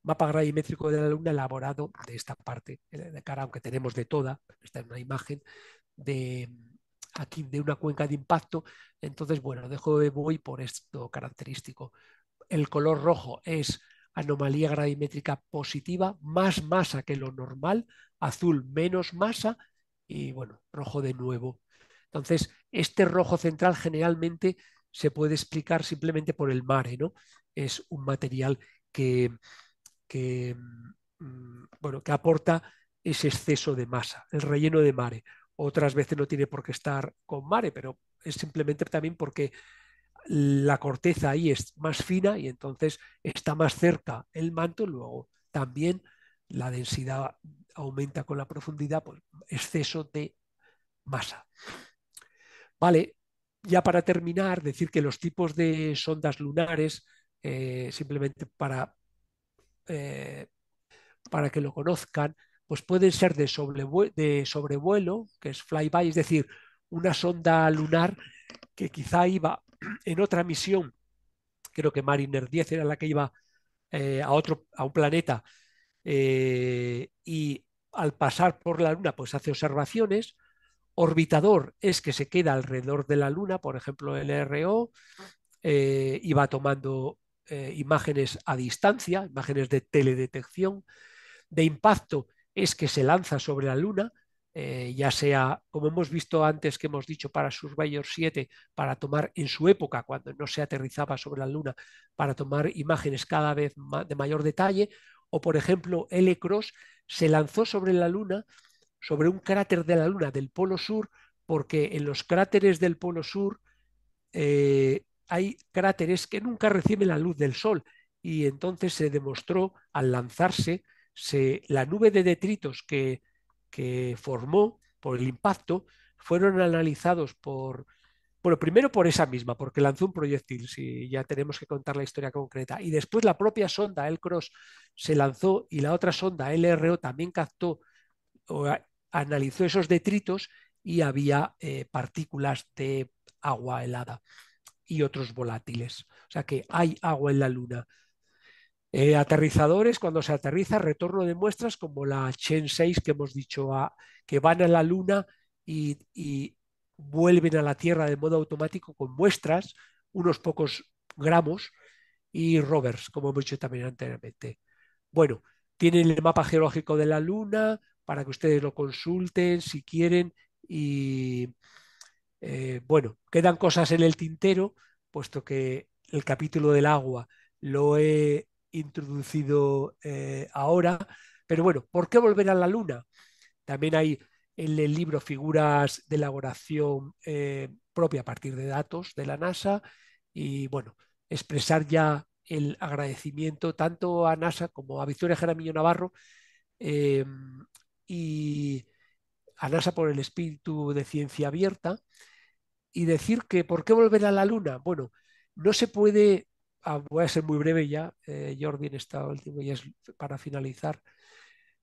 mapa gravimétrico de la Luna elaborado de esta parte eh, de cara, aunque tenemos de toda, esta es una imagen de aquí de una cuenca de impacto. Entonces, bueno, dejo de voy por esto característico. El color rojo es anomalía gravimétrica positiva, más masa que lo normal, azul menos masa y bueno, rojo de nuevo. Entonces, este rojo central generalmente se puede explicar simplemente por el mare, ¿no? Es un material que que, mm, bueno, que aporta ese exceso de masa, el relleno de mare. Otras veces no tiene por qué estar con mare, pero es simplemente también porque la corteza ahí es más fina y entonces está más cerca el manto, luego también la densidad aumenta con la profundidad, pues exceso de masa. Vale, ya para terminar, decir que los tipos de sondas lunares, eh, simplemente para eh, para que lo conozcan, pues pueden ser de, sobrevuelo, de que es flyby, es decir, una sonda lunar que quizá iba en otra misión, creo que Mariner 10 era la que iba eh, a otro, a un planeta, eh, y al pasar por la Luna, pues hace observaciones. Orbitador es que se queda alrededor de la Luna, por ejemplo, el RO, y va tomando eh, imágenes a distancia, imágenes de teledetección. De impacto es que se lanza sobre la Luna, eh, ya sea, como hemos visto antes que hemos dicho, para Surveyor 7, para tomar en su época, cuando no se aterrizaba sobre la Luna, para tomar imágenes cada vez de mayor detalle, o por ejemplo, L-Cross se lanzó sobre la Luna, sobre un cráter de la Luna del Polo Sur, porque en los cráteres del Polo Sur eh, hay cráteres que nunca reciben la luz del sol y entonces se demostró al lanzarse se, la nube de detritos que, formó por el impacto fueron analizados por, bueno, primero por esa misma, porque lanzó un proyectil, si ya tenemos que contar la historia concreta, y después la propia sonda, el Cross, se lanzó y la otra sonda, LRO, también captó o analizó esos detritos y había eh, partículas de agua helada y otros volátiles. O sea que hay agua en la Luna. Eh, aterrizadores, cuando se aterriza, retorno de muestras como la Chen 6 que hemos dicho, a, ah, que van a la Luna y, y vuelven a la Tierra de modo automático con muestras, unos pocos gramos, y rovers, como hemos dicho también anteriormente. Bueno, tienen el mapa geológico de la Luna para que ustedes lo consulten si quieren y eh, bueno, quedan cosas en el tintero, puesto que el capítulo del agua lo he introducido eh, ahora, pero bueno, ¿por qué volver a la luna? También hay en el libro figuras de elaboración eh, propia a partir de datos de la NASA y bueno, expresar ya el agradecimiento tanto a NASA como a Victoria Jaramillo Navarro em, y a NASA por el espíritu de ciencia abierta y decir que ¿por qué volver a la Luna? Bueno, no se puede, ah, voy a ser muy breve ya, eh, Jordi en esta tiempo ya es para finalizar,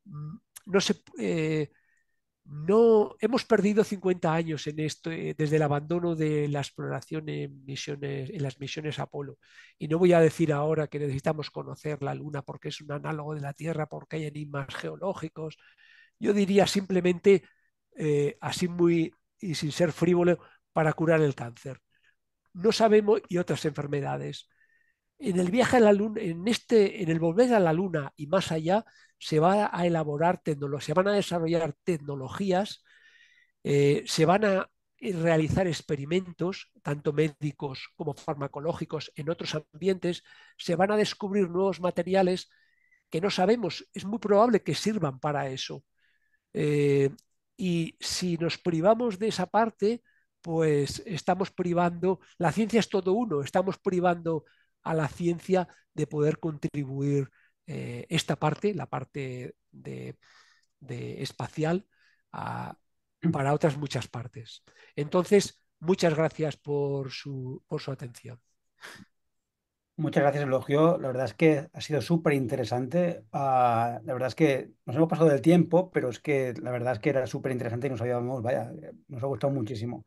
mm, no se... Eh, no hemos perdido 50 años en esto eh, desde el abandono de la exploración en misiones en las misiones Apolo y no voy a decir ahora que necesitamos conocer la luna porque es un análogo de la Tierra porque hay enigmas geológicos yo diría simplemente eh, así muy y sin ser frívolo para curar el cáncer. No sabemos y otras enfermedades. En el viaje a la luna, en este, en el volver a la luna y más allá, se va a elaborar se van a desarrollar tecnologías, eh, se van a realizar experimentos, tanto médicos como farmacológicos, en otros ambientes, se van a descubrir nuevos materiales que no sabemos, es muy probable que sirvan para eso. Eh, y si nos privamos de esa parte, pues estamos privando, la ciencia es todo uno, estamos privando a la ciencia de poder contribuir eh, esta parte, la parte de, espacial, mm. para otras muchas partes. Entonces, muchas gracias por su, por su atención. Muchas gracias, Elogio. La verdad es que ha sido súper interesante. Ah, la verdad es que nos hemos pasado del tiempo, pero es que la verdad es que era súper interesante y nos habíamos, vaya, eh, nos ha gustado muchísimo.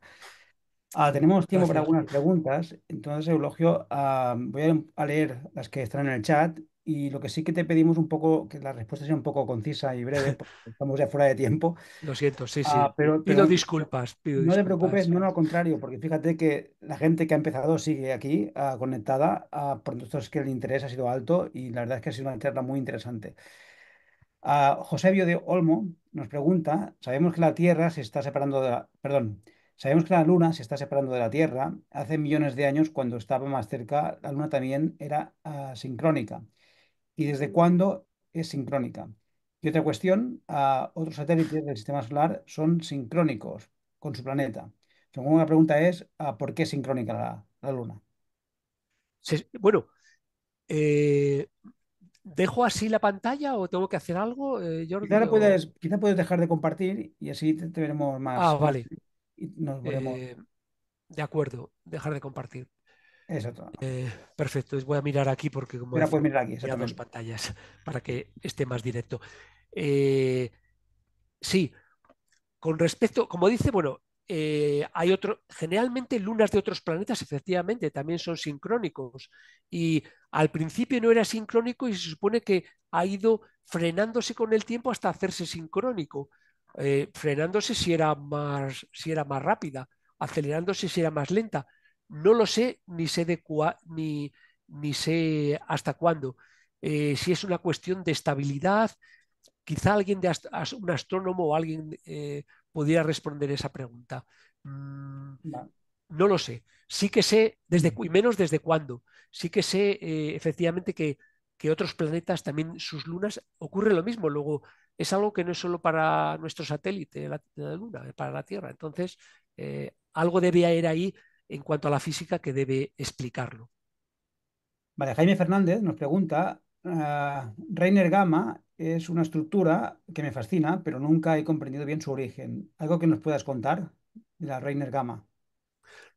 Ah, tenemos tiempo para algunas preguntas. Entonces, Eulogio, ah, voy a leer las que están en el chat y lo que sí que te pedimos un poco, que la respuesta sea un poco concisa y breve, porque estamos ya fuera de tiempo. Lo siento, sí, sí. Ah, pero, pido disculpas. no te preocupes, no, no, al contrario, porque fíjate que la gente que ha empezado sigue aquí ah, conectada, ah, por es que el interés ha sido alto y la verdad es que ha sido una charla muy interesante. Ah, José Josebio de Olmo nos pregunta, sabemos que la Tierra se está separando de la... Perdón, Sabemos que la Luna se está separando de la Tierra. Hace millones de años, cuando estaba más cerca, la Luna también era sincrónica y desde cuándo es sincrónica. Y otra cuestión, otros satélites del sistema solar son sincrónicos con su planeta. Según una pregunta es, ah, ¿por qué es sincrónica la, Luna? bueno, eh, ¿dejo así la pantalla o tengo que hacer algo, yo eh, Quizá, puedes, dejar de compartir y así te, veremos más. Ah, vale. nos eh, de acuerdo, dejar de compartir. Exacto. Eh, perfecto, voy a mirar aquí porque como Mira, pues mirar aquí, dos pantallas para que esté más directo. Eh, sí, con respecto, como dice, bueno, eh, hay otro, generalmente lunas de otros planetas efectivamente también son sincrónicos y al principio no era sincrónico y se supone que ha ido frenándose con el tiempo hasta hacerse sincrónico, frenándose si era más, si era más rápida, acelerándose si era más lenta no lo sé ni sé ni, sé hasta cuándo. Eh, si es una cuestión de estabilidad, quizá alguien de un astrónomo o alguien eh, pudiera responder esa pregunta. Mm, no. lo sé. Sí que sé, desde, y menos desde cuándo, sí que sé eh, efectivamente que, otros planetas, también sus lunas, ocurre lo mismo. Luego, es algo que no es solo para nuestro satélite, la, la Luna, para la Tierra. Entonces, algo debe ir ahí en cuanto a la física que debe explicarlo. Vale, Jaime Fernández nos pregunta, ah, Reiner Gamma es una estructura que me fascina, pero nunca he comprendido bien su origen. ¿Algo que nos puedas contar de la Reiner Gamma?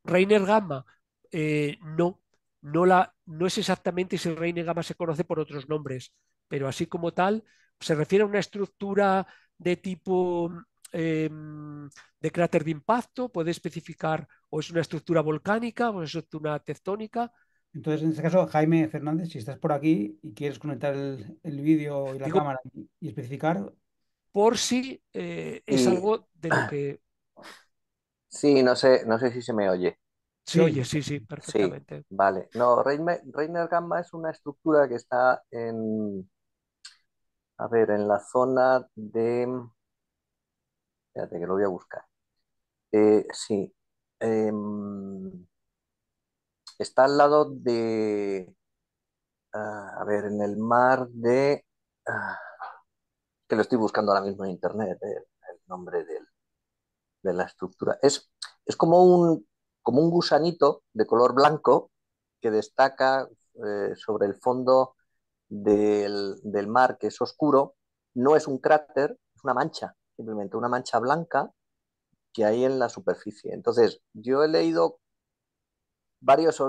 Reiner Gamma, eh, no, no, la, no es exactamente si el Reiner Gamma se conoce por otros nombres, pero así como tal, se refiere a una estructura de tipo Em, de cráter de impacto, puede especificar o es una estructura volcánica o es una estructura tectónica. Entonces, en este caso, Jaime Fernández, si estás por aquí y quieres conectar el, vídeo y la cámara y, especificar. Por si eh, es algo de lo que. Sí, no sé, no sé si se me oye. Sí, oye, sí, sí, perfectamente. vale. No, Reiner, Gamma es una estructura que está en. A ver, en la zona de. Espérate que lo voy a buscar. Eh, sí. Em, está al lado de. Ah, a ver, en el mar de. Ah, que lo estoy buscando ahora mismo en internet, eh, el nombre de la estructura. Es, es como, un, como un gusanito de color blanco que destaca eh, sobre el fondo del, del mar, que es oscuro. No es un cráter, es una mancha simplemente una mancha blanca que hay en la superficie. Entonces, yo he leído varios,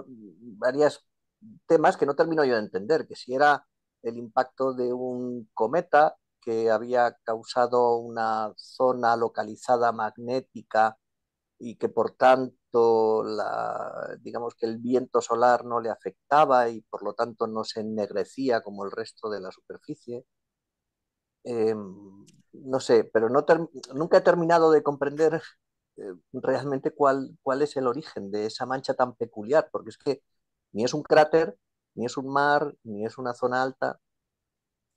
temas que no termino yo de entender, que si era el impacto de un cometa que había causado una zona localizada magnética y que por tanto la, digamos que el viento solar no le afectaba y por lo tanto no se ennegrecía como el resto de la superficie. Em, no sé, pero no nunca he terminado de comprender eh, realmente cuál, cuál es el origen de esa mancha tan peculiar, porque es que ni es un cráter, ni es un mar, ni es una zona alta,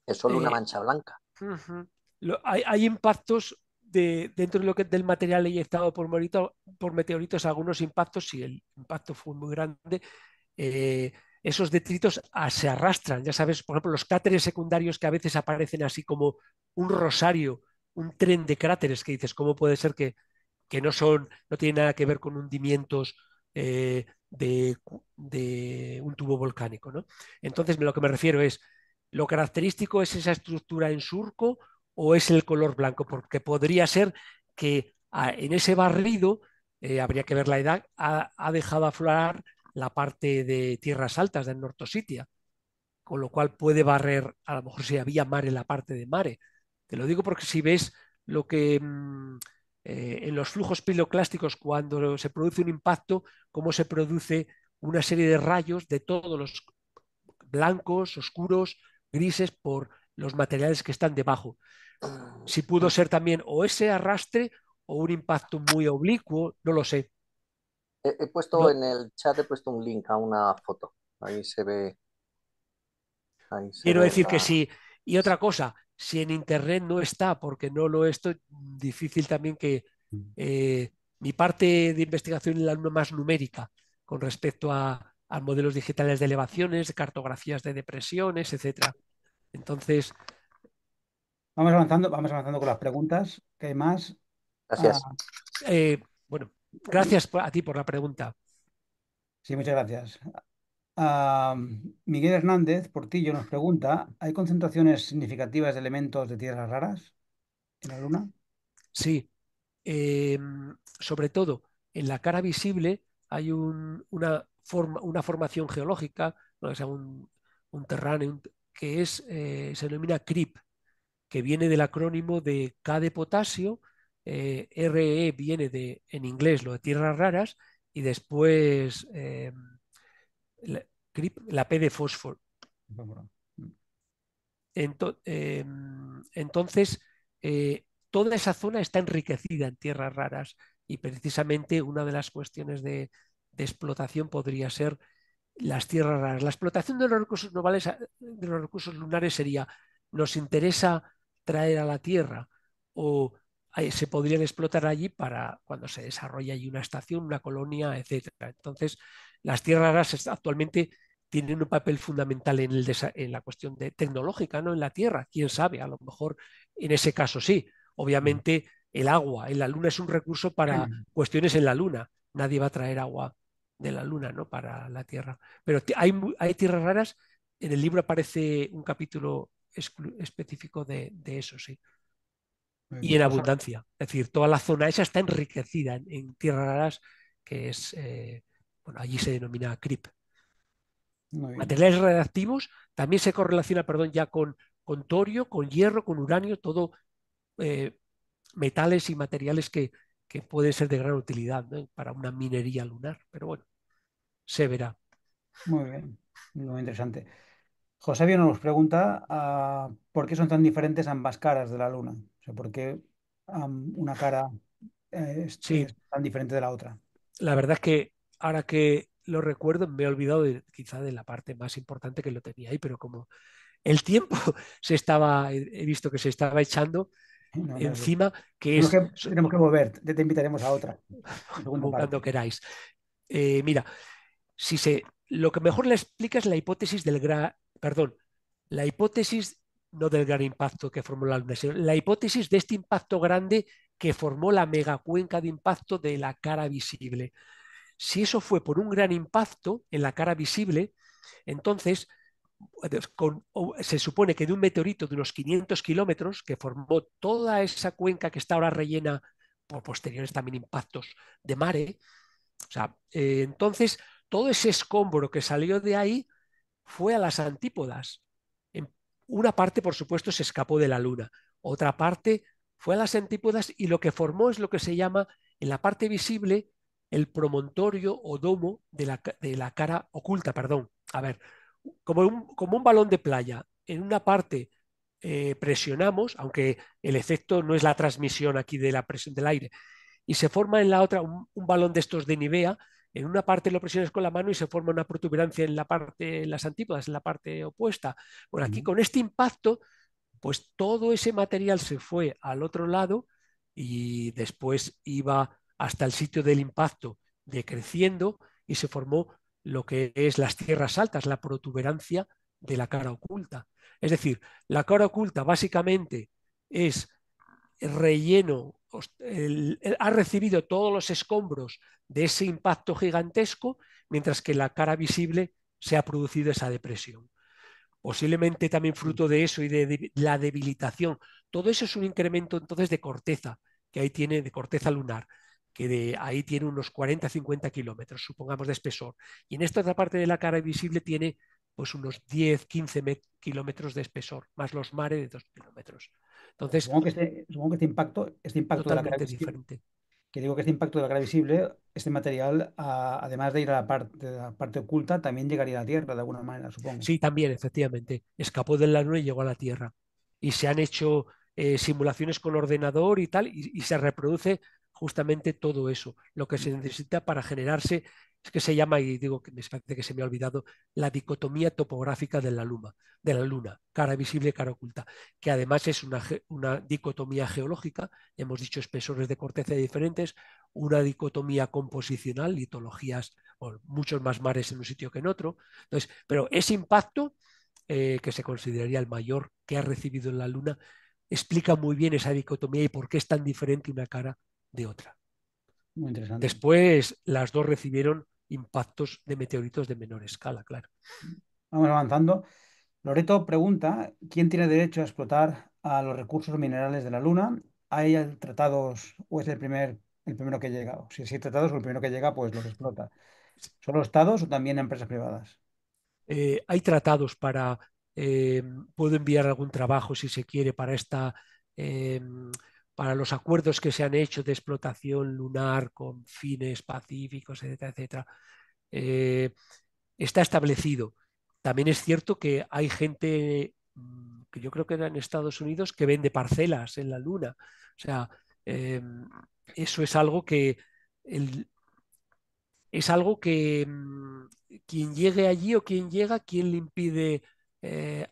es solo una eh, mancha blanca. hay, impactos de, dentro lo que, del material inyectado por, por meteoritos, algunos impactos, si el impacto fue muy grande, eh, esos detritos se arrastran. Ya sabes, por ejemplo, los cráteres secundarios que a veces aparecen así como un rosario, un tren de cráteres que dices, ¿cómo puede ser que, que no son, no tiene nada que ver con hundimientos eh, de, un tubo volcánico? ¿no? Entonces, lo que me refiero es, ¿lo característico es esa estructura en surco o es el color blanco? Porque podría ser que en ese barrido, eh, habría que ver la edad, ha, ha dejado aflorar la parte de tierras altas del Nortositia, con lo cual puede barrer, a lo mejor si había mar en la parte de mare. Te lo digo porque si ves lo que mm, eh, en los flujos piloclásticos, cuando se produce un impacto, cómo se produce una serie de rayos de todos los blancos, oscuros, grises, por los materiales que están debajo. Si pudo ah. ser también o ese arrastre o un impacto muy oblicuo, no lo sé. He, puesto en el chat, he puesto un link a una foto. Ahí se ve. Quiero decir que sí. Y otra cosa, si en internet no está, porque no lo estoy, difícil también que mm. eh, mi parte de investigación es la más numérica con respecto a, modelos digitales de elevaciones, cartografías de depresiones, etc. Entonces. Vamos avanzando, vamos avanzando con las preguntas. ¿Qué más? Gracias. Eh, bueno, Gracias a ti por la pregunta. Sí, muchas gracias. Ah, Miguel Hernández Portillo nos pregunta, ¿hay concentraciones significativas de elementos de tierras raras en la Luna? Sí, em, sobre todo en la cara visible hay una, formación geológica, sea, un, terráneo, que es, eh, se denomina CRIP, que viene del acrónimo de K de potasio, eh, RE viene de, en inglés, lo de tierras raras, y después eh, la, P de fósforo. Mm. Eh, entonces, toda esa zona está enriquecida en tierras raras y precisamente una de las cuestiones de, explotación podría ser las tierras raras. La explotación de los recursos de los recursos lunares sería, nos interesa traer a la Tierra o eh, se podrían explotar allí para cuando se desarrolla allí una estación, una colonia, etc. Entonces, las tierras raras actualmente tienen un papel fundamental en, en la cuestión de tecnológica, ¿no? En la Tierra, quién sabe, a lo mejor en ese caso sí. Mm. Obviamente el agua en la Luna es un recurso para mm. cuestiones en la Luna. Nadie va a traer agua de la Luna, ¿no? Para la Tierra. Pero hay, hay tierras raras. En el libro aparece un capítulo específico de, de eso, sí. Y en pues, abundancia. Es decir, toda la zona esa está enriquecida en, tierras raras, que es, eh, bueno, allí se denomina CRIP. Materiales reactivos, también se correlaciona, perdón, ya con, con torio, con hierro, con uranio, todo eh, metales y materiales que, pueden ser de gran utilidad para una minería lunar. Pero bueno, se verá. Muy bien, muy interesante. José Vino nos pregunta, ah, ¿por qué son tan diferentes ambas caras de la Luna? porque una cara eh, es, tan diferente de la otra? La verdad es que ahora que lo recuerdo, me he olvidado quizá de la parte más importante que lo tenía ahí, pero como el tiempo se estaba, he visto que se estaba echando encima, que Tenemos que, mover te, invitaremos a otra. Cuando queráis. Eh, mira, si se, lo que mejor le explica es la hipótesis del gra, perdón, la hipótesis no del gran impacto que formó la la hipótesis de este impacto grande que formó la mega cuenca de impacto de la cara visible. Si eso fue por un gran impacto en la cara visible, entonces pues, se supone que de un meteorito de unos 500 kilómetros que formó toda esa cuenca que está ahora rellena por posteriores también impactos de mare, o sea, eh, entonces todo ese escombro que salió de ahí fue a las antípodas una parte, por supuesto, se escapó de la Luna, otra parte fue a las antípodas y lo que formó es lo que se llama, en la parte visible, el promontorio o domo de la, cara oculta, perdón. A ver, como un, balón de playa, en una parte eh, presionamos, aunque el efecto no es la transmisión aquí de la presión del aire, y se forma en la otra un balón de estos de Nivea en una parte lo presiones con la mano y se forma una protuberancia en la parte, en las antípodas, en la parte opuesta. por aquí con este impacto, pues todo ese material se fue al otro lado y después iba hasta el sitio del impacto decreciendo y se formó lo que es las tierras altas, la protuberancia de la cara oculta. Es decir, la cara oculta básicamente es relleno ha recibido todos los escombros de ese impacto gigantesco, mientras que la cara visible se ha producido esa depresión. Posiblemente también fruto de eso y de, la debilitación. Todo eso es un incremento entonces de corteza, que ahí tiene, de corteza lunar, que de ahí tiene unos 40-50 kilómetros, supongamos, de espesor. Y en esta otra parte de la cara visible tiene pues unos 10, 15 kilómetros de espesor, más los mares de 2 kilómetros. Entonces, este, supongo que este, impacto, este impacto de la diferente. Que digo que este impacto de la visible, este material, además de ir a la parte, la parte oculta, también llegaría a la Tierra de alguna manera, supongo. Sí, también, efectivamente. Escapó de la nube y llegó a la Tierra. Y se han hecho eh, simulaciones con ordenador y tal, y, se reproduce justamente todo eso, lo que se necesita para generarse, es que se llama, y digo que me parece que se me ha olvidado, la dicotomía topográfica de la luna, de la luna cara visible, cara oculta, que además es una, dicotomía geológica, hemos dicho espesores de corteza diferentes, una dicotomía composicional, litologías, o muchos más mares en un sitio que en otro. Entonces, pero ese impacto, eh, que se consideraría el mayor que ha recibido en la luna, explica muy bien esa dicotomía y por qué es tan diferente una cara de otra. Muy interesante. Después las dos recibieron impactos de meteoritos de menor escala, claro. Vamos avanzando. Loreto pregunta, ¿quién tiene derecho a explotar a los recursos minerales de la Luna? ¿Hay tratados o es el, primer, el primero que llega? si hay tratados o el primero que llega, pues los explota. ¿Son los estados o también empresas privadas? Eh, hay tratados para, eh, puedo enviar algún trabajo si se quiere para esta... Eh, para los acuerdos que se han hecho de explotación lunar con fines pacíficos, etcétera, etcétera, eh, está establecido. También es cierto que hay gente, mm, que yo creo que era en Estados Unidos, que vende parcelas en la Luna. O sea, em, eso es algo que es algo que mm, quien llegue allí o quien llega, quién le impide. Eh?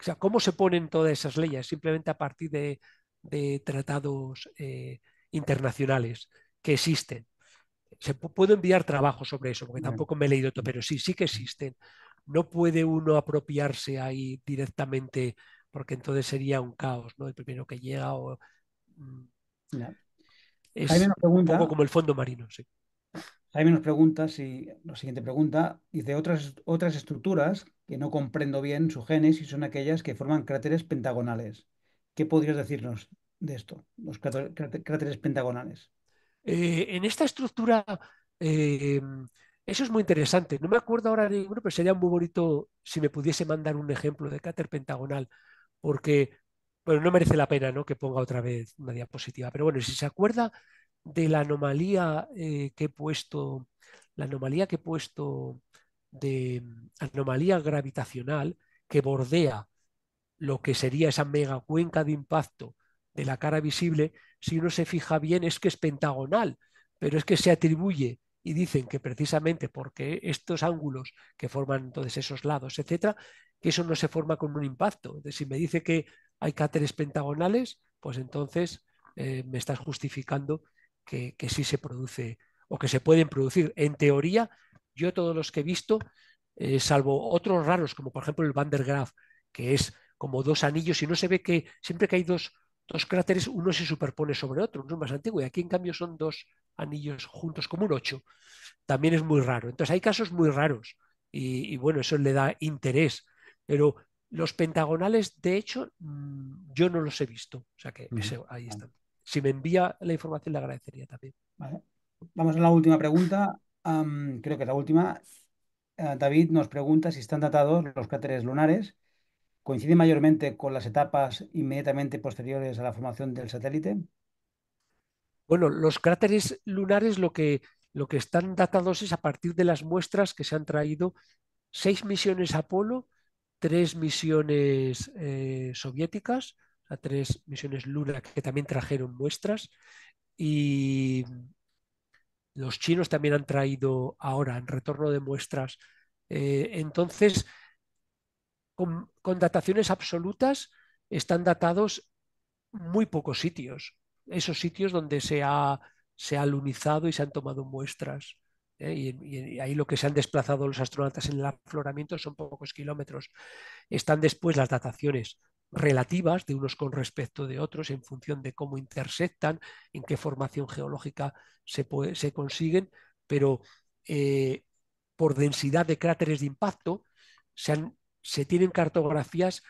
o sea, ¿cómo se ponen todas esas leyes? Simplemente a partir de, de tratados eh, internacionales que existen. Se puedo enviar trabajo sobre eso, porque tampoco me he leído todo, pero sí, sí que existen. No puede uno apropiarse ahí directamente, porque entonces sería un caos, ¿no? El primero que llega mm, Es un poco como el fondo marino, sí. Hay menos preguntas y la siguiente pregunta, dice otras, otras estructuras que no comprendo bien su y son aquellas que forman cráteres pentagonales. ¿Qué podrías decirnos de esto, los cráteres pentagonales? Eh, en esta estructura, eh, eso es muy interesante. No me acuerdo ahora pero sería muy bonito si me pudiese mandar un ejemplo de cráter pentagonal, porque bueno, no merece la pena que ponga otra vez una diapositiva. Pero bueno, si se acuerda de la anomalía eh, que he puesto, la anomalía que he puesto de mm, anomalía gravitacional que bordea lo que sería esa mega cuenca de impacto de la cara visible, si uno se fija bien, es que es pentagonal, pero es que se atribuye y dicen que precisamente porque estos ángulos que forman entonces esos lados, etcétera, que eso no se forma con un impacto. si me dice que hay cáteres pentagonales, pues entonces eh, me estás justificando que, sí se produce o que se pueden producir. En teoría, yo todos los que he visto, eh, salvo otros raros, como por ejemplo el Van der Graaf, que es como dos anillos y no se ve que siempre que hay dos, cráteres uno se superpone sobre otro, uno es más antiguo y aquí en cambio son dos anillos juntos como un ocho. También es muy raro. Entonces hay casos muy raros y, bueno, eso le da interés, pero los pentagonales, de hecho, mm, yo no los he visto. O sea que ahí están. Si me envía la información, le agradecería también. Vamos a la última pregunta. creo que la última. Eh, David nos pregunta si están datados los cráteres lunares coincide mayormente con las etapas inmediatamente posteriores a la formación del satélite? Bueno, los cráteres lunares lo que, lo que están datados es a partir de las muestras que se han traído seis misiones Apolo, tres misiones eh, soviéticas, a tres misiones Luna que también trajeron muestras y los chinos también han traído ahora en retorno de muestras. Eh, entonces, con, dataciones absolutas están datados muy pocos sitios, esos sitios donde se ha, se ha lunizado y se han tomado muestras. ¿eh? Y, ahí lo que se han desplazado los astronautas en el afloramiento son pocos kilómetros. Están después las dataciones relativas de unos con respecto de otros en función de cómo intersectan, en qué formación geológica se, se consiguen, pero eh, por densidad de cráteres de impacto se han se tienen cartografías,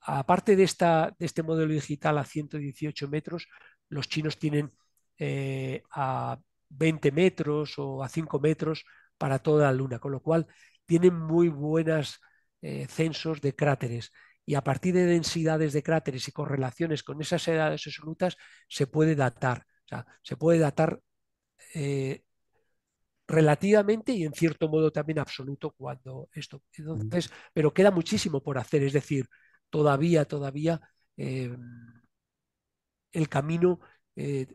aparte de, esta, de este modelo digital a 118 metros, los chinos tienen eh, a 20 metros o a 5 metros para toda la Luna, con lo cual tienen muy buenas eh, censos de cráteres y a partir de densidades de cráteres y correlaciones con esas edades absolutas se puede datar. O sea, se puede datar eh, relativamente y en cierto modo también absoluto cuando esto. Entonces, pero queda muchísimo por hacer, es decir, todavía, todavía eh, el camino, eh,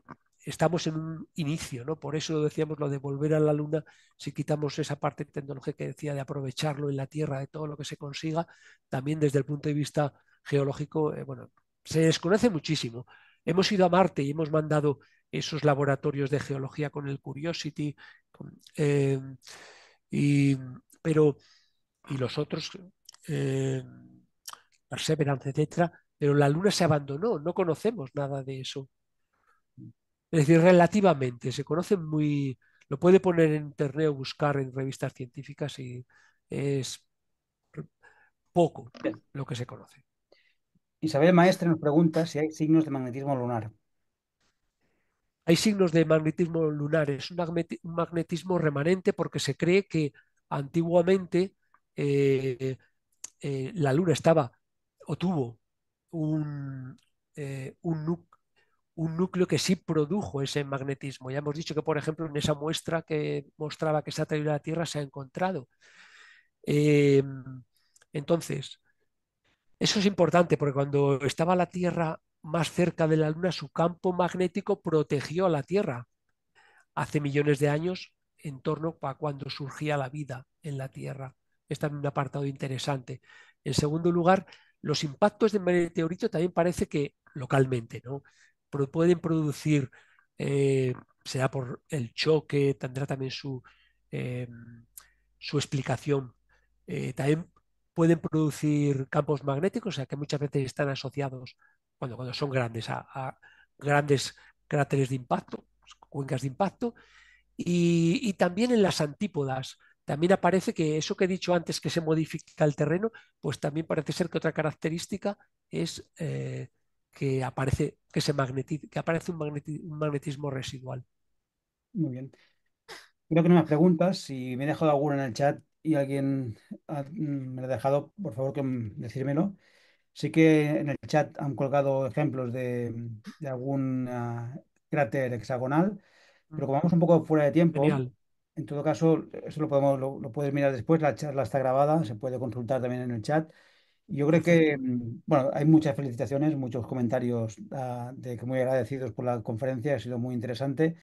estamos en un inicio, ¿no? Por eso decíamos lo de volver a la luna, si quitamos esa parte tecnológica que decía de aprovecharlo en la Tierra, de todo lo que se consiga, también desde el punto de vista geológico, eh, bueno, se desconoce muchísimo. Hemos ido a Marte y hemos mandado esos laboratorios de geología con el Curiosity, eh, y, pero, y los otros, eh, Perseverance, etcétera, pero la Luna se abandonó, no conocemos nada de eso. Es decir, relativamente, se conoce muy, lo puede poner en internet o buscar en revistas científicas y es poco lo que se conoce. Isabel Maestre nos pregunta si hay signos de magnetismo lunar. Hay signos de magnetismo lunar, es un magnetismo remanente porque se cree que antiguamente eh, eh, la luna estaba o tuvo un, eh, un, núcleo que sí produjo ese magnetismo. Ya hemos dicho que, por ejemplo, en esa muestra que mostraba que se ha traído la Tierra se ha encontrado. Em, entonces, eso es importante porque cuando estaba la Tierra más cerca de la Luna, su campo magnético protegió a la Tierra hace millones de años en torno a cuando surgía la vida en la Tierra. Está en un apartado interesante. En segundo lugar, los impactos de meteorito también parece que localmente, ¿no? pueden producir, eh, sea por el choque, tendrá también su, em, su explicación. Eh, también pueden producir campos magnéticos, o sea que muchas veces están asociados cuando, cuando son grandes, a, grandes cráteres de impacto, pues, cuencas de impacto, y, también en las antípodas. También aparece que eso que he dicho antes, que se modifica el terreno, pues también parece ser que otra característica es eh, que aparece, que se que aparece un, magnetismo residual. Muy bien. Creo que no más preguntas. Si me he dejado alguna en el chat y alguien me lo ha dejado, por favor que decírmelo. Sí que en el chat han colgado ejemplos de, algún ah, cráter hexagonal, pero como vamos un poco fuera de tiempo, en todo caso, eso lo, podemos, lo, puedes mirar después, la charla está grabada, se puede consultar también en el chat. Yo creo que, mm, bueno, hay muchas felicitaciones, muchos comentarios ah, de que muy agradecidos por la conferencia, ha sido muy interesante.